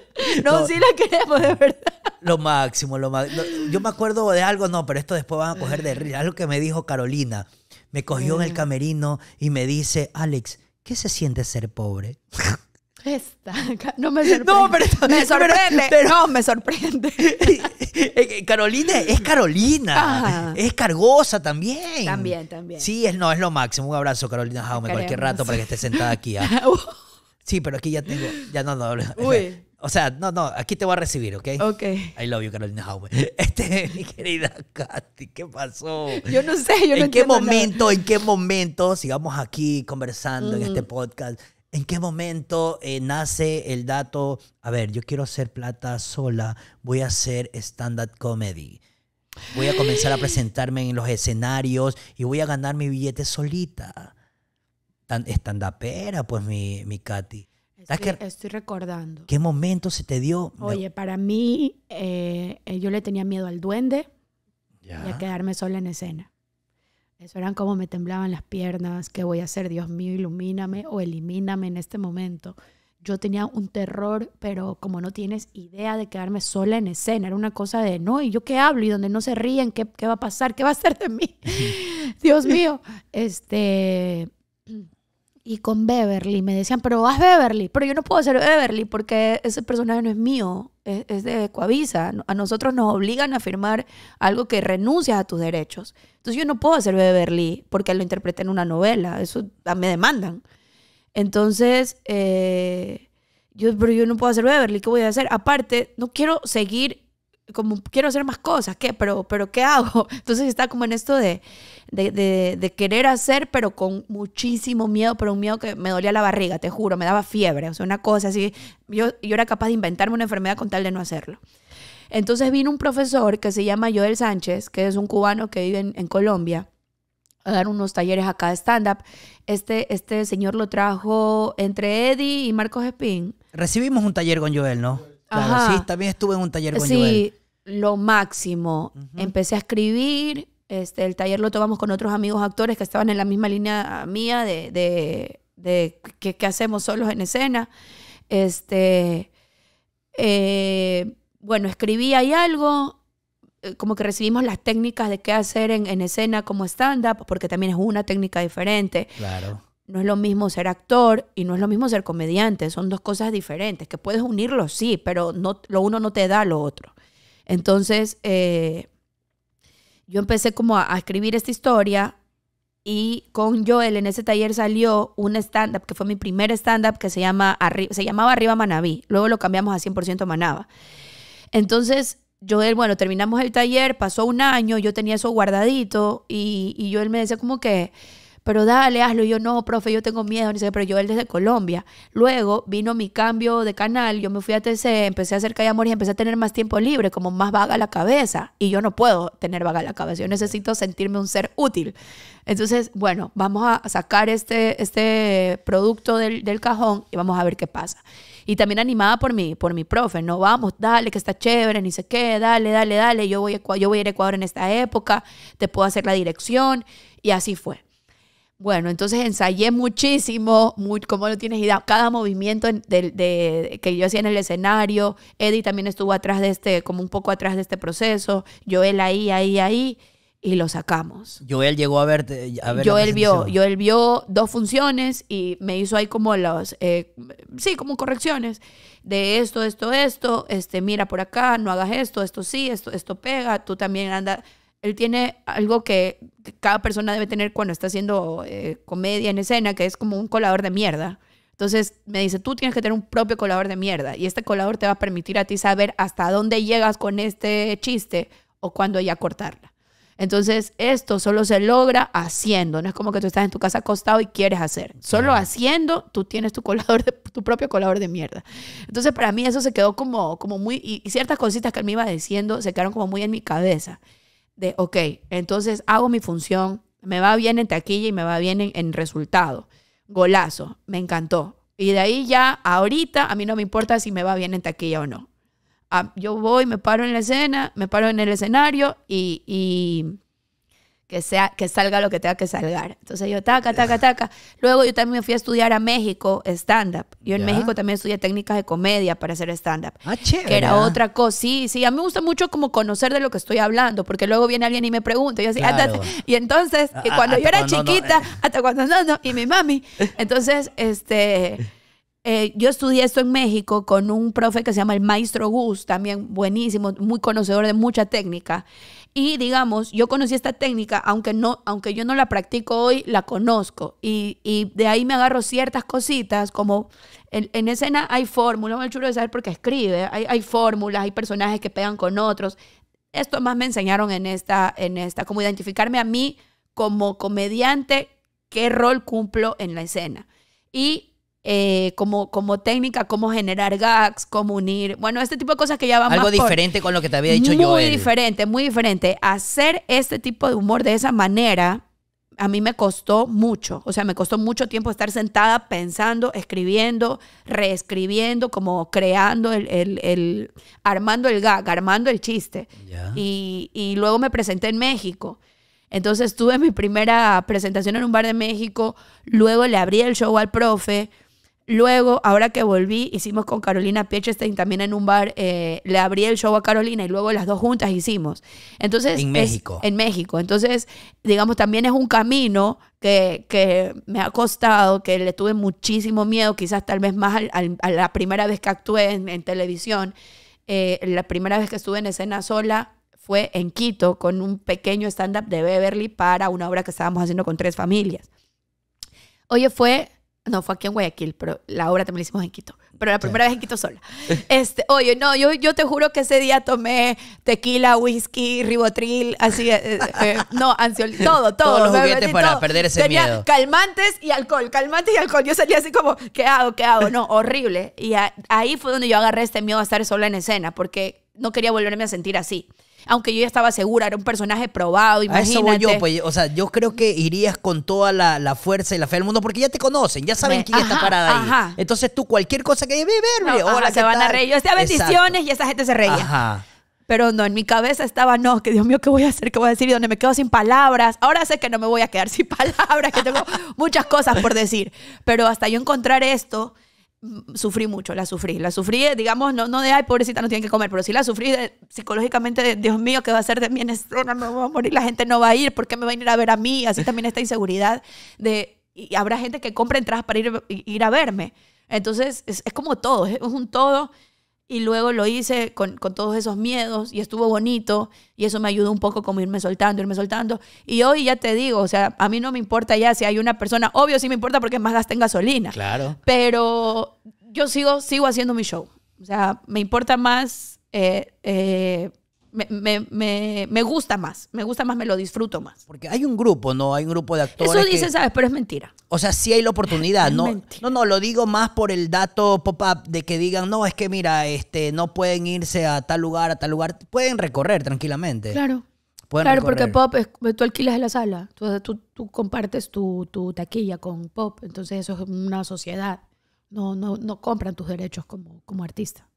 No, sí la queremos, de verdad. Lo máximo, lo máximo. Yo me acuerdo de algo, no, pero esto después van a coger de risa. Algo que me dijo Carolina. Me cogió en el mm. camerino y me dice, Alex, ¿qué se siente ser pobre? [LAUGHS] Esta, no me sorprende. No, pero me sorprende. Pero, me sorprende. Carolina es Carolina. Es cargosa también. También, también. Sí, es, no, es lo máximo. Un abrazo, Carolina Jaume, cualquier rato para que esté sentada aquí. ¿ah? [LAUGHS] Uh. Sí, pero aquí ya tengo. Ya no, no. O sea, no, no, aquí te voy a recibir, ¿ok? Ok. I love you, Carolina Jaume. [LAUGHS] Este, mi querida Katy, ¿qué pasó? Yo no sé, yo no ¿En qué momento, en qué momento sigamos aquí conversando en este podcast? ¿En qué momento eh, nace el dato, a ver, yo quiero hacer plata sola, voy a hacer stand-up comedy? Voy a comenzar a presentarme en los escenarios y voy a ganar mi billete solita. era, pues, mi, Katy. Estoy, estoy, recordando. ¿Qué momento se te dio? Oye, para mí, eh, eh, yo le tenía miedo al duende y a quedarme sola en escena. Eso eran como me temblaban las piernas, ¿qué voy a hacer? Dios mío, ilumíname o elimíname en este momento. Yo tenía un terror, pero como no tienes idea de quedarme sola en escena, era una cosa de, no, ¿y yo qué hablo? Y donde no se ríen, ¿qué, va a pasar? ¿Qué va a hacer de mí? [LAUGHS] Dios mío. Este, y con Beverly me decían, pero vas Beverly, pero yo no puedo ser Beverly porque ese personaje no es mío es, de Coavisa. A nosotros nos obligan a firmar algo que renuncia a tus derechos. Entonces yo no puedo hacer Beverly porque lo interpreté en una novela. Eso me demandan. Entonces, eh, yo, pero yo no puedo hacer Beverly. ¿Qué voy a hacer? Aparte, no quiero seguir como quiero hacer más cosas, ¿qué? Pero, pero ¿qué hago? [LAUGHS] Entonces está como en esto de, de, querer hacer, pero con muchísimo miedo, pero un miedo que me dolía la barriga, te juro, me daba fiebre, o sea, una cosa así. Yo, yo era capaz de inventarme una enfermedad con tal de no hacerlo. Entonces vino un profesor que se llama Joel Sánchez, que es un cubano que vive en, Colombia, a dar unos talleres acá de stand-up. Este, este señor lo trajo entre Eddie y Marcos Espín. Recibimos un taller con Joel, ¿no? sí, también estuve en un taller con sí, Joel lo máximo. Empecé a escribir, este, el taller lo tomamos con otros amigos actores que estaban en la misma línea mía de, de, de qué, hacemos solos en escena. Este, eh, bueno, escribí ahí algo, eh, como que recibimos las técnicas de qué hacer en, escena como stand-up, porque también es una técnica diferente. Claro. No es lo mismo ser actor y no es lo mismo ser comediante, son dos cosas diferentes, que puedes unirlos, sí, pero no, lo uno no te da lo otro. Entonces, eh, yo empecé como a, escribir esta historia y con Joel en ese taller salió un stand-up, que fue mi primer stand-up, que se, llama se llamaba Arriba Manaví. Luego lo cambiamos a 100% Manaba. Entonces, Joel, bueno, terminamos el taller, pasó un año, yo tenía eso guardadito y, y Joel me decía como que pero dale, hazlo. yo, no, profe, yo tengo miedo, ni sé, pero yo él desde Colombia. Luego vino mi cambio de canal, yo me fui a TC, empecé a hacer Calle Amor y empecé a tener más tiempo libre, como más vaga la cabeza. Y yo no puedo tener vaga la cabeza, yo necesito sentirme un ser útil. Entonces, bueno, vamos a sacar este, este producto del, cajón y vamos a ver qué pasa. Y también animada por mi, por mi profe, no, vamos, dale, que está chévere, ni sé qué, dale, dale, dale, yo voy, a, yo voy a ir a Ecuador en esta época, te puedo hacer la dirección. Y así fue. Bueno, entonces ensayé muchísimo, muy, como lo tienes idea, cada movimiento que yo hacía en el escenario, Eddie también estuvo atrás de este, como un poco atrás de este proceso, Joel ahí, ahí, ahí, y lo sacamos. Joel llegó a verte. ver Joel, vio, Joel vio dos funciones y me hizo ahí como los, eh, sí, como correcciones de esto, esto, esto, este, mira por acá, no hagas esto, esto sí, esto, esto pega, tú también anda él tiene algo que cada persona debe tener cuando está haciendo eh, comedia en escena, que es como un colador de mierda. Entonces me dice, tú tienes que tener un propio colador de mierda y este colador te va a permitir a ti saber hasta dónde llegas con este chiste o cuándo a cortarla. Entonces esto solo se logra haciendo, no es como que tú estás en tu casa acostado y quieres hacer. Solo haciendo tú tienes tu, colador tu propio colador de mierda. Entonces para mí eso se quedó como, como muy, y ciertas cositas que él me iba diciendo se quedaron como muy en mi cabeza de, ok, entonces hago mi función, me va bien en taquilla y me va bien en, resultado. Golazo, me encantó. Y de ahí ya, ahorita, a mí no me importa si me va bien en taquilla o no. Ah, yo voy, me paro en la escena, me paro en el escenario y que, sea, que salga lo que tenga que salgar. Entonces yo, taca, taca, taca. Luego yo también fui a estudiar a México stand-up. Yo en México también estudié técnicas de comedia para hacer stand-up. Ah, Que era ¿ah? otra cosa. Sí, sí, a mí me gusta mucho como conocer de lo que estoy hablando, porque luego viene alguien y me pregunta. Y, ah, entonces, ah, cuando yo era chiquita, eh". hasta cuando no, no, y mi mami. Entonces, este... Eh, yo estudié esto en México con un profe que se llama el Maestro Gus, también buenísimo, muy conocedor de mucha técnica. Y digamos, yo conocí esta técnica, aunque, no, aunque yo no la practico hoy, la conozco. Y, de ahí me agarro ciertas cositas, como en, escena hay fórmulas, el chulo de saber porque escribe, hay, hay fórmulas, hay personajes que pegan con otros. Esto más me enseñaron en esta, en esta, como identificarme a mí como comediante, qué rol cumplo en la escena. Y eh, como, como técnica, cómo generar gags, cómo unir, bueno, este tipo de cosas que ya van Algo diferente con lo que te había dicho yo. Muy diferente, muy diferente. Hacer este tipo de humor de esa manera a mí me costó mucho, o sea, me costó mucho tiempo estar sentada pensando, escribiendo, reescribiendo, como creando el, armando el gag, armando el chiste. Y, y, luego me presenté en México. Entonces tuve mi primera presentación en un bar de México, luego le abrí el show al profe, Luego, ahora que volví, hicimos con Carolina Piechestein también en un bar, eh, le abrí el show a Carolina y luego las dos juntas hicimos. Entonces, en México. en México. Entonces, digamos, también es un camino que, que, me ha costado, que le tuve muchísimo miedo, quizás tal vez más a la primera vez que actué en, televisión. Eh, la primera vez que estuve en escena sola fue en Quito con un pequeño stand-up de Beverly para una obra que estábamos haciendo con tres familias. Oye, fue no, fue aquí en Guayaquil, pero la obra también la hicimos en Quito. Pero la primera vez en Quito sola. Este, oye, no, yo, yo te juro que ese día tomé tequila, whisky, ribotril, así, eh, eh, eh, no, ansiol, todo, todo. Todos los juguetes para perder ese Tenía miedo. calmantes y alcohol, calmantes y alcohol. Yo salía así como, ¿qué hago, qué hago? No, horrible. Y ahí fue donde yo agarré este miedo a estar sola en escena, porque no quería volverme a sentir así aunque yo ya estaba segura, era un personaje probado, imagínate. eso voy yo, pues, o sea, yo creo que irías con toda la, fuerza y la fe del mundo porque ya te conocen, ya saben quién está parada ahí. Entonces tú cualquier cosa que ve, ver, no, hola, se van a reír. Yo decía bendiciones y esa gente se reía. Ajá. Pero no, en mi cabeza estaba, no, que Dios mío, ¿qué voy a hacer? ¿Qué voy a decir? ¿Y dónde me quedo sin palabras? Ahora sé que no me voy a quedar [LAUGHS] sin palabras, que tengo muchas cosas por decir. Pero hasta yo encontrar esto, sufrí mucho, la sufrí. La sufrí, digamos, no, no de, ay, pobrecita, no tienen que comer, pero sí la sufrí psicológicamente, Dios mío, ¿qué va a hacer de mí en Me voy a morir, la gente no va a ir, ¿por qué me va a ir a ver a mí? Así también esta inseguridad de, y habrá gente que compre entradas para ir, ir a verme. Entonces, es, como todo, es un todo y luego lo hice con, todos esos miedos y estuvo bonito y eso me ayudó un poco como irme soltando, irme soltando. Y hoy ya te digo, o sea, a mí no me importa ya si hay una persona, obvio sí me importa porque más gasta en gasolina. Claro. Pero yo sigo, sigo haciendo mi show. O sea, me importa más eh, eh, me, me, me, gusta más, me gusta más, me lo disfruto más. Porque hay un grupo, ¿no? Hay un grupo de actores. Eso dices, ¿sabes? Pero es mentira. O sea, sí hay la oportunidad, ¿no? No, no, lo digo más por el dato pop-up de que digan, no, es que mira, este, no pueden irse a tal lugar, a tal lugar. Pueden recorrer tranquilamente. Claro. claro, porque pop, es, tú alquilas la sala, tú, tú, compartes tu, taquilla con pop, entonces eso es una sociedad. No, no, no compran tus derechos como, como artista.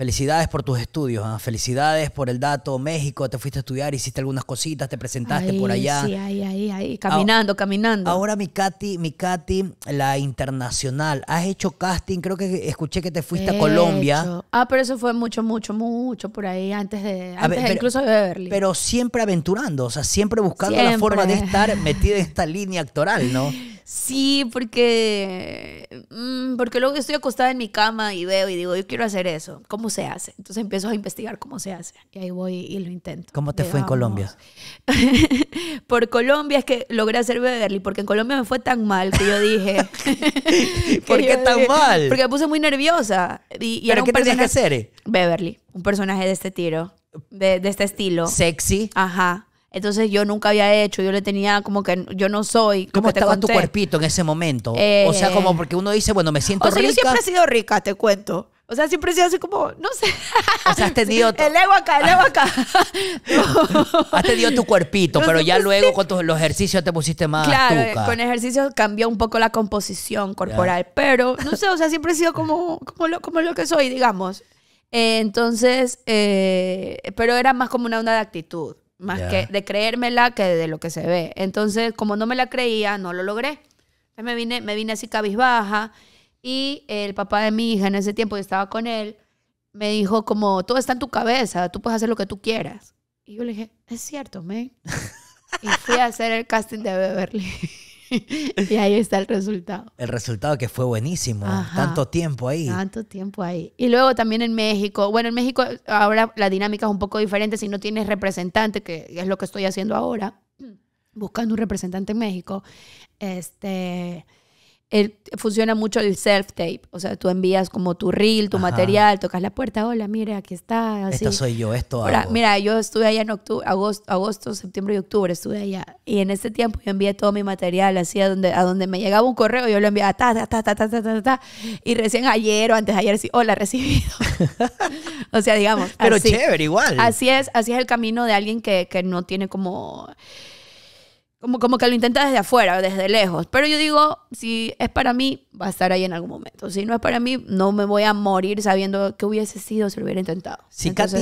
Felicidades por tus estudios, ¿ah? felicidades por el dato México, te fuiste a estudiar, hiciste algunas cositas, te presentaste por allá. Sí, ahí, ahí, ahí, caminando, caminando. Ahora mi Katy, mi Katy, la internacional, has hecho casting, creo que escuché que te fuiste a Colombia. Ah, pero eso fue mucho, mucho, mucho por ahí, antes de, antes incluso de Beverly. Pero siempre aventurando, o sea, siempre buscando la forma de estar [LAUGHS] metida en esta línea actoral, ¿no? Sí, porque, mm, porque luego estoy acostada en mi cama y veo y digo, yo quiero hacer eso, ¿cómo se hace? Entonces empiezo a investigar cómo se hace y ahí voy y lo intento. ¿Cómo te fue en Colombia? [LAUGHS] Por Colombia es que logré hacer Beverly, porque en Colombia me fue tan mal que yo dije... [LAUGHS] [LAUGHS] ¿Por qué tan mal? Porque me puse muy nerviosa. Y, ¿Pero qué tenías hacer? Eh? Beverly, un personaje de este tiro, de, de este estilo. Sexy. Ajá. Entonces yo nunca había hecho, yo le tenía como que yo no soy. ¿Cómo estaba tu cuerpito en ese momento? o sea, como eh, porque uno dice, bueno, me siento o sea, Yo siempre he sido rica, te cuento. O sea, siempre he sido así como, no sé. O sea, has tenido. [LAUGHS] el ego acá, el ego acá. [LAUGHS] has tenido tu cuerpito, pero ya luego con los ejercicios te pusiste más. Claro, con ejercicios cambió un poco la composición corporal. Pero, no sé, o sea, siempre he sido como, como, lo, que soy, digamos. Eh, entonces, eh, pero era más como una onda de actitud más que de creérmela que de lo que se ve. Entonces, como no me la creía, no lo logré. Entonces me vine, me vine así cabizbaja y el papá de mi hija en ese tiempo yo estaba con él, me dijo como, todo está en tu cabeza, tú puedes hacer lo que tú quieras. Y yo le dije, es cierto, me. [LAUGHS] y fui a hacer el casting de Beverly. [LAUGHS] y ahí está el resultado. El resultado que fue buenísimo. tanto tiempo ahí. Tanto tiempo ahí. Y luego también en México. Bueno, en México ahora la dinámica es un poco diferente. Si no tienes representante, que es lo que estoy haciendo ahora, buscando un representante en México, este funciona mucho el self-tape. O sea, tú envías como tu reel, tu material, tocas la puerta, hola, mire, aquí está. Así. soy yo, esto Ahora, Mira, yo estuve allá en agosto, agosto, septiembre y octubre, estuve allá. Y en ese tiempo yo envié todo mi material, así a donde, a donde me llegaba un correo, yo lo enviaba, ta, ta, ta, ta, ta, ta, ta, ta. Y recién ayer o antes de ayer, sí, hola, recibido. [LAUGHS] o sea, digamos. Pero chévere, igual. Así es, así es el camino de alguien que, que no tiene como como, como que lo intenta desde afuera, desde lejos. Pero yo digo, si es para mí, va a estar ahí en algún momento. Si no es para mí, no me voy a morir sabiendo qué hubiese sido si lo hubiera intentado. Si, Katy,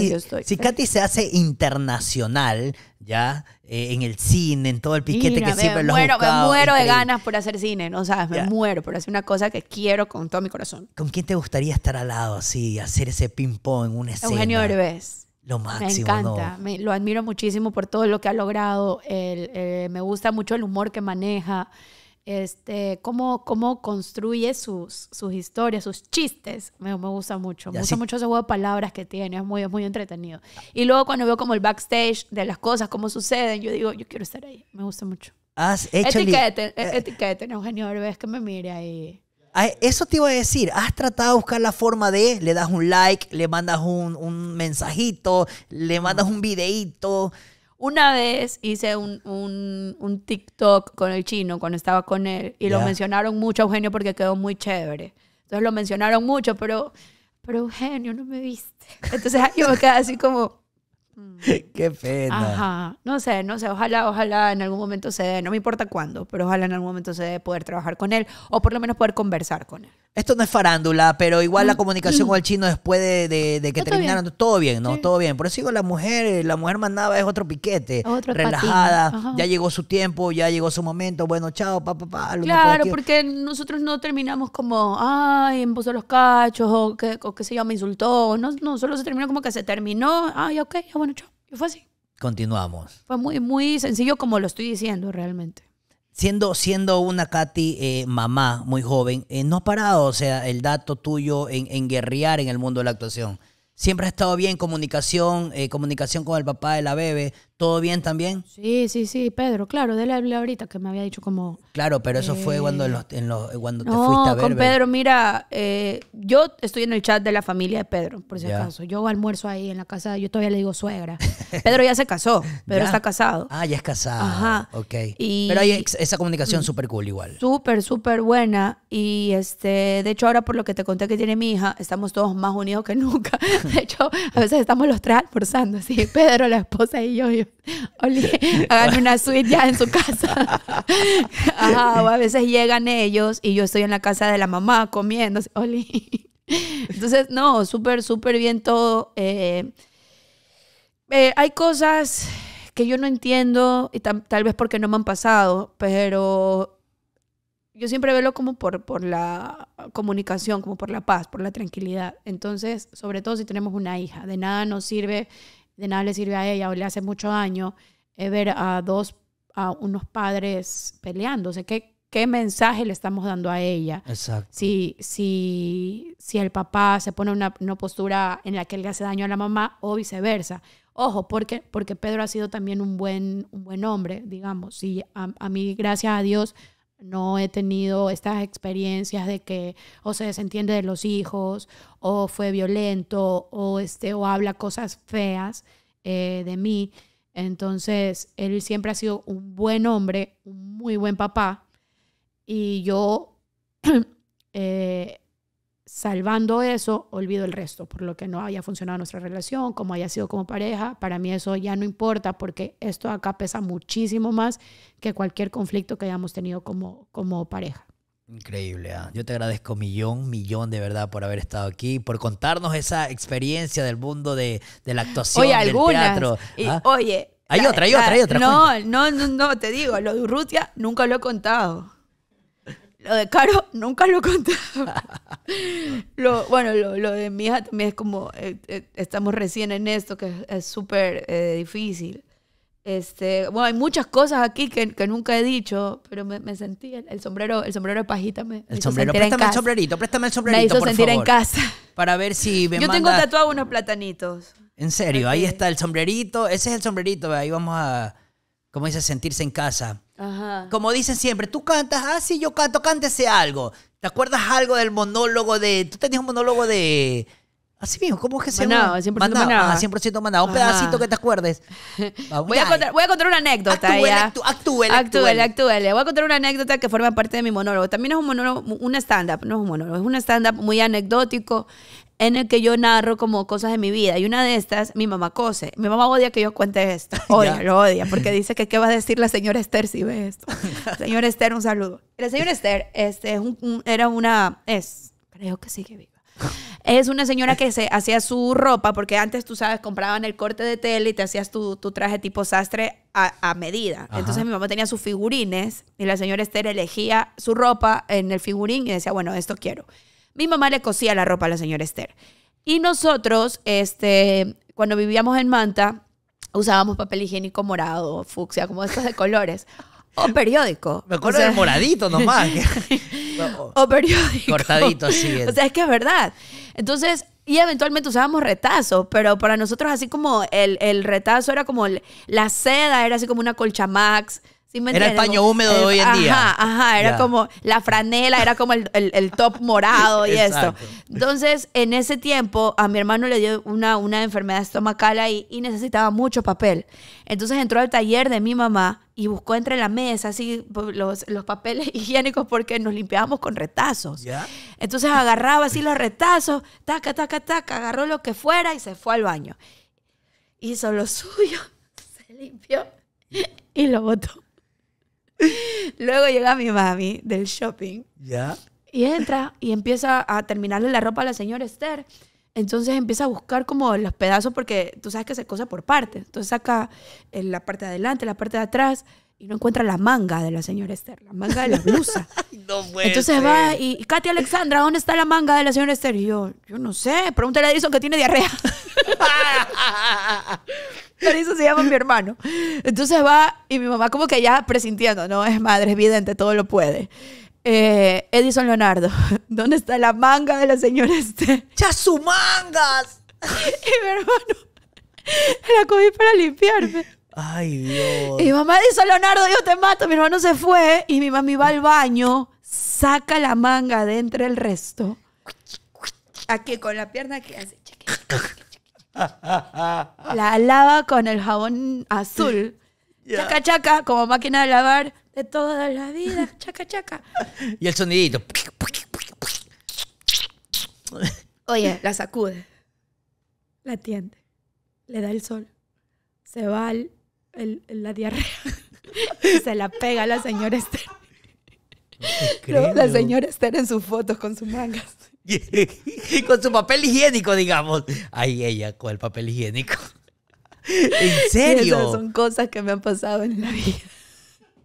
si se hace internacional, ya, eh, en el cine, en todo el piquete que siempre me lo muero, Me muero de ganas por hacer cine, ¿no? sabes, me muero por hacer una cosa que quiero con todo mi corazón. ¿Con quién te gustaría estar al lado así, hacer ese ping-pong en una escena? Eugenio Herbes. Lo máximo. Me encanta, me, lo admiro muchísimo por todo lo que ha logrado. El, eh, me gusta mucho el humor que maneja, este, cómo, cómo construye sus, sus historias, sus chistes. Me, me gusta mucho. Me gusta mucho ese juego de palabras que tiene, es muy, muy entretenido. Y luego cuando veo como el backstage de las cosas, cómo suceden, yo digo, yo quiero estar ahí. Me gusta mucho. Ah, Has hecho etiqueten, eh, etiqueten, Eugenio que me mire ahí. Ah, eso te iba a decir, has tratado de buscar la forma de, le das un like, le mandas un, mensajito, le mandas un videito Una vez hice un, un, TikTok con el chino cuando estaba con él y lo mencionaron mucho a Eugenio porque quedó muy chévere. Entonces lo mencionaron mucho, pero, pero Eugenio, no me viste. Entonces yo me quedé así como, [LAUGHS] Qué pena. Ajá. No sé, no sé. Ojalá, ojalá en algún momento se dé. No me importa cuándo, pero ojalá en algún momento se dé poder trabajar con él o por lo menos poder conversar con él. Esto no es farándula, pero igual la mm. comunicación [CLEARS THROAT] con el chino después de, que terminaron, todo, bien, ¿no? Todo bien. Por eso digo, la mujer, la mujer mandaba es otro piquete, relajada, ya llegó su tiempo, ya llegó su momento, bueno, chao, papá, papá. Claro, porque nosotros no terminamos como, ay, puso los cachos o que, o se yo, me insultó. No, no, solo se terminó como que se terminó, ay, ok, bueno y fue así. Continuamos. Fue muy, muy sencillo como lo estoy diciendo realmente. Siendo, siendo una Katy eh, mamá muy joven, eh, no ha parado, o sea, el dato tuyo en, en guerrear en el mundo de la actuación siempre ha estado bien comunicación, eh, comunicación con el papá de la bebé, ¿Todo bien también? Sí, sí, sí, Pedro, claro, de la ahorita que me había dicho como... Claro, pero eso fue cuando, eh, en los, en los, cuando te fuiste a ver. con Pedro, mira, eh, yo estoy en el chat de la familia de Pedro, por si acaso. Yo almuerzo ahí en la casa, yo todavía le digo suegra. [LAUGHS] Pedro ya se casó, Pedro está casado. Ah, ya es casado. Ajá. Ok. Pero hay esa comunicación súper cool igual. Súper, súper buena. Y este, de hecho ahora por lo que te conté que tiene mi hija, estamos todos más unidos que [LAUGHS] nunca. De hecho, a veces estamos los tres almorzando, así Pedro, la esposa y yo [LAUGHS] hagan una suite ya en su casa. [LAUGHS] o a veces llegan ellos y yo estoy en la casa de la mamá comiendo. Oli. Entonces, no, súper, súper bien todo. Eh, eh, hay cosas que yo no entiendo, y tal, vez porque no me han pasado, pero yo siempre veo como por, por la comunicación, como por la paz, por la tranquilidad. Entonces, sobre todo si tenemos una hija, de nada nos sirve de nada le sirve a ella o le hace mucho daño eh, ver a dos, a unos padres peleándose. ¿Qué, qué mensaje le estamos dando a ella? Exacto. Si, si, el papá se pone una, una postura en la que le hace daño a la mamá o viceversa. Ojo, porque, porque Pedro ha sido también un buen, un buen hombre, digamos. Y a mí, gracias a Dios, no he tenido estas experiencias de que o se desentiende de los hijos o fue violento o este o habla cosas feas eh, de mí entonces él siempre ha sido un buen hombre un muy buen papá y yo [CLEARS THROAT] eh, salvando eso, olvido el resto, por lo que no haya funcionado nuestra relación, como haya sido como pareja, para mí eso ya no importa porque esto acá pesa muchísimo más que cualquier conflicto que hayamos tenido como, como pareja. Increíble, ah. yo te agradezco millón, millón de verdad por haber estado aquí, por contarnos esa experiencia del mundo de, la actuación, del teatro. Ah. Oye, hay otra, hay otra, hay otra. No, no, no, te digo, lo de Urrutia nunca lo he contado. Lo de Caro [LAUGHS] nunca lo contaba. bueno, lo, de mi hija también es como, eh, eh, estamos recién en esto, que es súper eh, difícil. Este, bueno, hay muchas cosas aquí que, nunca he dicho, pero me, sentí el, sombrero, el sombrero de pajita me, el sombrero, préstame el sombrerito, préstame el sombrerito me hizo por sentir en casa. Para ver si me Yo tengo tatuado unos platanitos. En serio, ahí está el sombrerito, ese es el sombrerito, ahí vamos a ¿Cómo dice sentirse en casa. Como dicen siempre, tú cantas, ah, sí, yo canto, cántese algo. ¿Te acuerdas algo del monólogo de... Tú tenías un monólogo de... Así mismo, ¿cómo es que se llama? 100% mandado, 100% mandado. Un pedacito que te acuerdes. [LAUGHS] voy, a contar, voy, a contar, una anécdota. Actúele, actúele, actúele. Actúele, Voy a contar una anécdota que forma parte de mi monólogo. También es un monólogo, un stand-up, no es un monólogo, es un stand-up muy anecdótico en el que yo narro como cosas de mi vida. Y una de estas, mi mamá cose. Mi mamá odia que yo cuente esto. [LAUGHS] Odia, lo odia, porque dice que qué va a decir la señora Esther si ve esto. [LAUGHS] señora Esther, un saludo. La señora Esther este, es era una, es, creo que sigue viva. Es una señora que se hacía su ropa, porque antes tú sabes, compraban el corte de tela y te hacías tu, traje tipo sastre a, medida. Entonces mi mamá tenía sus figurines y la señora Esther elegía su ropa en el figurín y decía, bueno, esto quiero. Mi mamá le cosía la ropa a la señora Esther. Y nosotros, este, cuando vivíamos en Manta, usábamos papel higiénico morado, fucsia, como estos de colores. O periódico. Me acuerdo o moradito nomás. [LAUGHS] o periódico. Cortadito, sí. O sea, es que es verdad. Entonces, y eventualmente usábamos retazo, pero para nosotros así como el, retazo era como la seda, era así como una colcha max era el paño húmedo de hoy en día. Ajá, era como la franela, era como el, top morado y esto. Entonces, en ese tiempo, a mi hermano le dio una, una enfermedad estomacal ahí y necesitaba mucho papel. Entonces entró al taller de mi mamá y buscó entre la mesa así pues, los, los papeles [LAUGHS] higiénicos porque nos limpiábamos con retazos. Entonces agarraba así los retazos, taca, taca, taca, agarró lo que fuera y se fue al baño. Hizo lo suyo, [LAUGHS] se limpió y lo botó. Luego llega mi mami del shopping. Ya. Y entra y empieza a terminarle la ropa a la señora Esther. Entonces empieza a buscar como los pedazos porque tú sabes que se cosa por partes. Entonces saca eh, la parte de adelante, la parte de atrás y no encuentra la manga de la señora Esther, la manga de la blusa. [LAUGHS] Entonces va y, Katia Katy Alexandra, ¿dónde está la manga de la señora Esther? Y yo, yo no sé, pregúntale a Edison que tiene diarrea. [LAUGHS] Edison se llama mi hermano. Entonces va y mi mamá como que ya presintiendo, no, es madre, es vidente, todo lo puede. Eh, Edison Leonardo, [LAUGHS] ¿dónde está la manga de la señora Esther? ¡Ya su mangas! y mi hermano la cogí para limpiarme. Ay, Dios. Y mi mamá dice, Leonardo, yo te mato. Mi hermano se fue y mi mami va al baño, saca la manga de entre el resto. Aquí, con la pierna que hace. La lava con el jabón azul. Chaca, chaca, como máquina de lavar de toda la vida. Chaca, chaca. Y el sonidito. Oye, la sacude. La tiende. Le da el sol se va al la diarrea. [LAUGHS] se la pega la señora Esther. [LAUGHS] la señora Esther en sus fotos con sus mangas. y [LAUGHS] con su papel higiénico, digamos. ahí ella con el papel higiénico. ¿En serio? son cosas que me han pasado en la vida.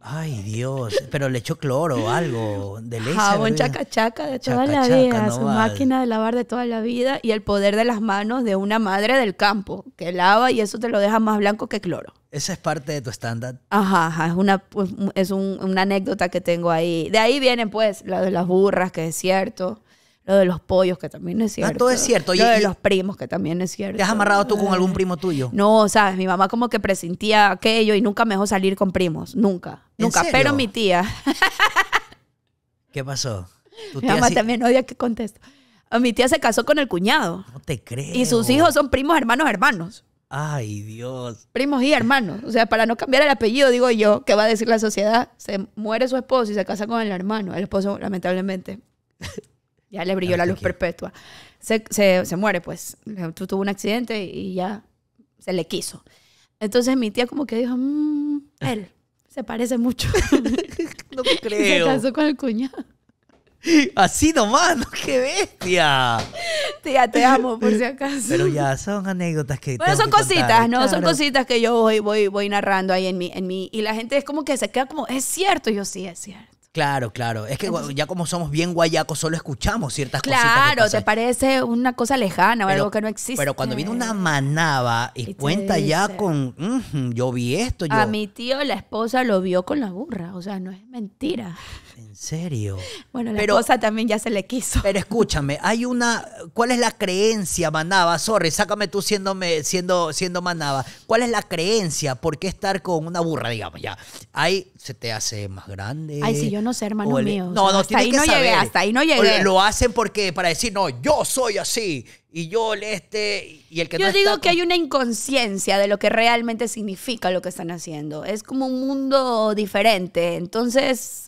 Ay, Dios, pero le echó cloro o algo. De Jabón chaca chaca de toda la vida, su máquina de lavar de toda la vida y el poder de las manos de una madre del campo que lava y eso te lo deja más blanco que cloro. Esa es parte de tu estándar. Ajá, es, una, pues, es una anécdota que tengo ahí. De ahí vienen pues la de las burras, que es cierto. Lo de los pollos, que también es ah, cierto. todo es cierto. Lo y, de los primos, que también es cierto. ¿Te has amarrado tú con algún primo tuyo? No, sabes, mi mamá como que presentía aquello y nunca me dejó salir con primos. Nunca. Nunca. Pero mi tía. ¿Qué pasó? [LAUGHS] mi mamá también odia que contesto. Ah, mi tía se casó con el cuñado. No te crees. Y sus hijos son primos, hermanos, hermanos. Ay, Dios. Primos y hermanos. O sea, para no cambiar el apellido, digo yo, ¿qué va a decir la sociedad? Se muere su esposo y se casa con el hermano. El esposo, lamentablemente. [LAUGHS] ya le brilló la luz perpetua. Se, muere, pues. Tuvo un accidente y ya se le quiso. Entonces mi tía como que dijo, mm, él se parece mucho. [LAUGHS] no [LAUGHS] creo. se casó con el cuñado. Así nomás, no, qué bestia. Tía, te amo por si acaso. Pero ya son anécdotas que Bueno, son cositas, ¿no? Son cositas que yo voy, voy, voy narrando ahí en mi en mí. Y la gente es como que se queda como, es cierto, yo sí, es cierto. Claro, claro. Es que ya como somos bien guayacos, solo escuchamos ciertas claro, cositas. Claro, te parece una cosa lejana o algo que no existe. Pero cuando viene una manaba y, cuenta ya con, yo vi esto. Yo... A mi tío la esposa lo vio con la burra, o sea, no es mentira. ¿En serio? Bueno, la cosa también ya se le quiso. Pero escúchame, hay una. ¿Cuál es la creencia, Manaba? Sorry, sácame tú siendo, siendo, siendo Manaba. ¿Cuál es la creencia? ¿Por qué estar con una burra, digamos? Ya. Ahí se te hace más grande. Ay, si yo no sé, hermano mío. No, no, ahí no saber. llegué, hasta ahí no llegué. lo hacen porque para decir, no, yo soy así y yo le este y el que yo digo que hay una inconsciencia de lo que realmente significa lo que están haciendo es como un mundo diferente entonces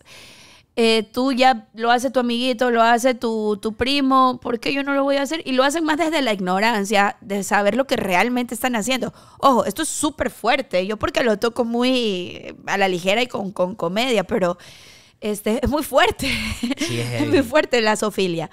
eh, tú ya lo hace tu amiguito, lo hace tu, tu primo, ¿por qué yo no lo voy a hacer? Y lo hacen más desde la ignorancia, de saber lo que realmente están haciendo. Ojo, esto es súper fuerte, yo porque lo toco muy eh, a la ligera y con, comedia, pero este, es muy fuerte, es, [LAUGHS] muy fuerte la sofilia.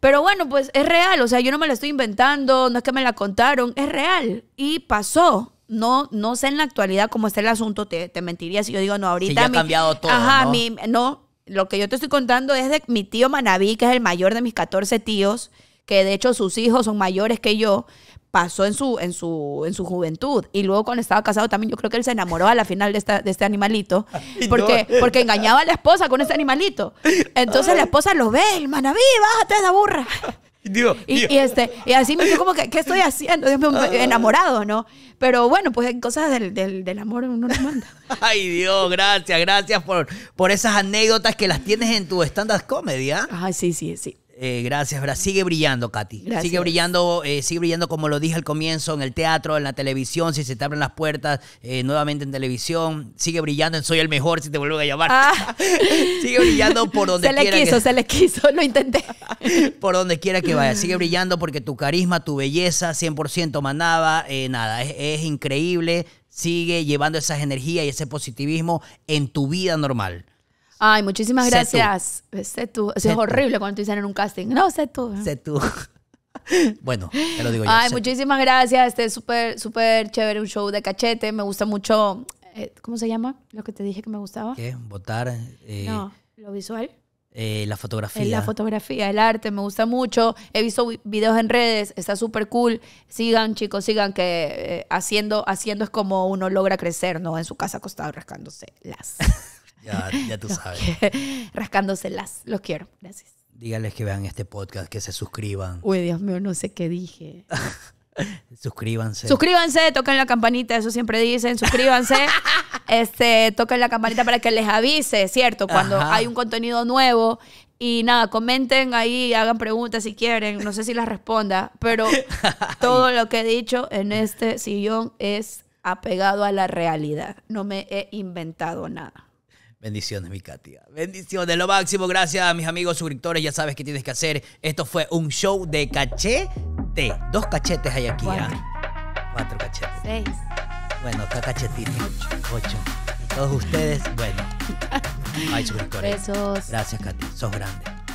Pero bueno, pues es real, o sea, yo no me la estoy inventando, no es que me la contaron, es real y pasó. No, no sé en la actualidad cómo está el asunto, te, te mentiría si yo digo no, ahorita. Sí, ha cambiado todo. Ajá, no, lo que yo te estoy contando es de mi tío Manaví, que es el mayor de mis 14 tíos, que de hecho sus hijos son mayores que yo, pasó en su, en su, en su juventud. Y luego cuando estaba casado también yo creo que él se enamoró a la final de, esta, de este animalito, [LAUGHS] porque, porque engañaba a la esposa con este animalito. Entonces la esposa lo ve, el Manaví, bájate de la burra y, este, y así me dijo como que, ¿qué estoy haciendo? Dios mío, ah. enamorado, ¿no? Pero bueno, pues en cosas del, amor uno no manda. [LAUGHS] Ay, Dios, gracias, gracias por, por esas anécdotas que las tienes en tu stand-up comedy, ¿ah? Ay, sí, sí, sí. Eh, gracias, Bra. Sigue brillando, Katy. Sigue brillando, eh, sigue brillando como lo dije al comienzo, en el teatro, en la televisión, si se te abren las puertas, eh, nuevamente en televisión. Sigue brillando Soy el Mejor, si te vuelvo a llamar. Ah. [LAUGHS] sigue brillando por donde quiera. Se le quiso, se le quiso, lo intenté. [LAUGHS] por donde quiera que vaya. Sigue brillando porque tu carisma, tu belleza, 100% manaba, nada, es, es increíble. Sigue llevando esas energías y ese positivismo en tu vida normal. Ay, muchísimas gracias. Sé tú. Eso es horrible cuando te dicen en un casting. No, sé tú. Sé tú. [LAUGHS] bueno, te lo digo yo. Ay, muchísimas gracias. Este es súper, súper chévere un show de cachete. Me gusta mucho. Eh, ¿Cómo se llama? Lo que te dije que me gustaba. ¿Qué? Votar. Eh, no, lo visual. Eh, la fotografía. La fotografía, el arte, me gusta mucho. He visto videos en redes, está súper cool. Sigan, chicos, sigan, que haciendo, haciendo es como uno logra crecer, ¿no? En su casa acostado rascándose las. [LAUGHS] Ya, tú [LAUGHS] sabes. Rascándoselas. Los quiero. Gracias. Díganles que vean este podcast, que se suscriban. Uy, Dios mío, no sé qué dije. [LAUGHS] suscríbanse. Suscríbanse, toquen la campanita, eso siempre dicen, suscríbanse. [LAUGHS] este, toquen la campanita para que les avise, ¿cierto? Cuando hay un contenido nuevo. Y nada, comenten ahí, hagan preguntas si quieren, no sé si las responda, pero todo lo que he dicho en este sillón es apegado a la realidad. No me he inventado nada. Bendiciones, mi Katia. Bendiciones, lo máximo. Gracias a mis amigos suscriptores. Ya sabes qué tienes que hacer. Esto fue un show de cachete. Dos cachetes hay aquí. ¿ah? Cuatro, Cuatro cachetes. Seis. Bueno, está cachetito. Ocho. todos ustedes, bueno. Ay, [LAUGHS] suscriptores. Besos. Gracias, Katia. Sos grande.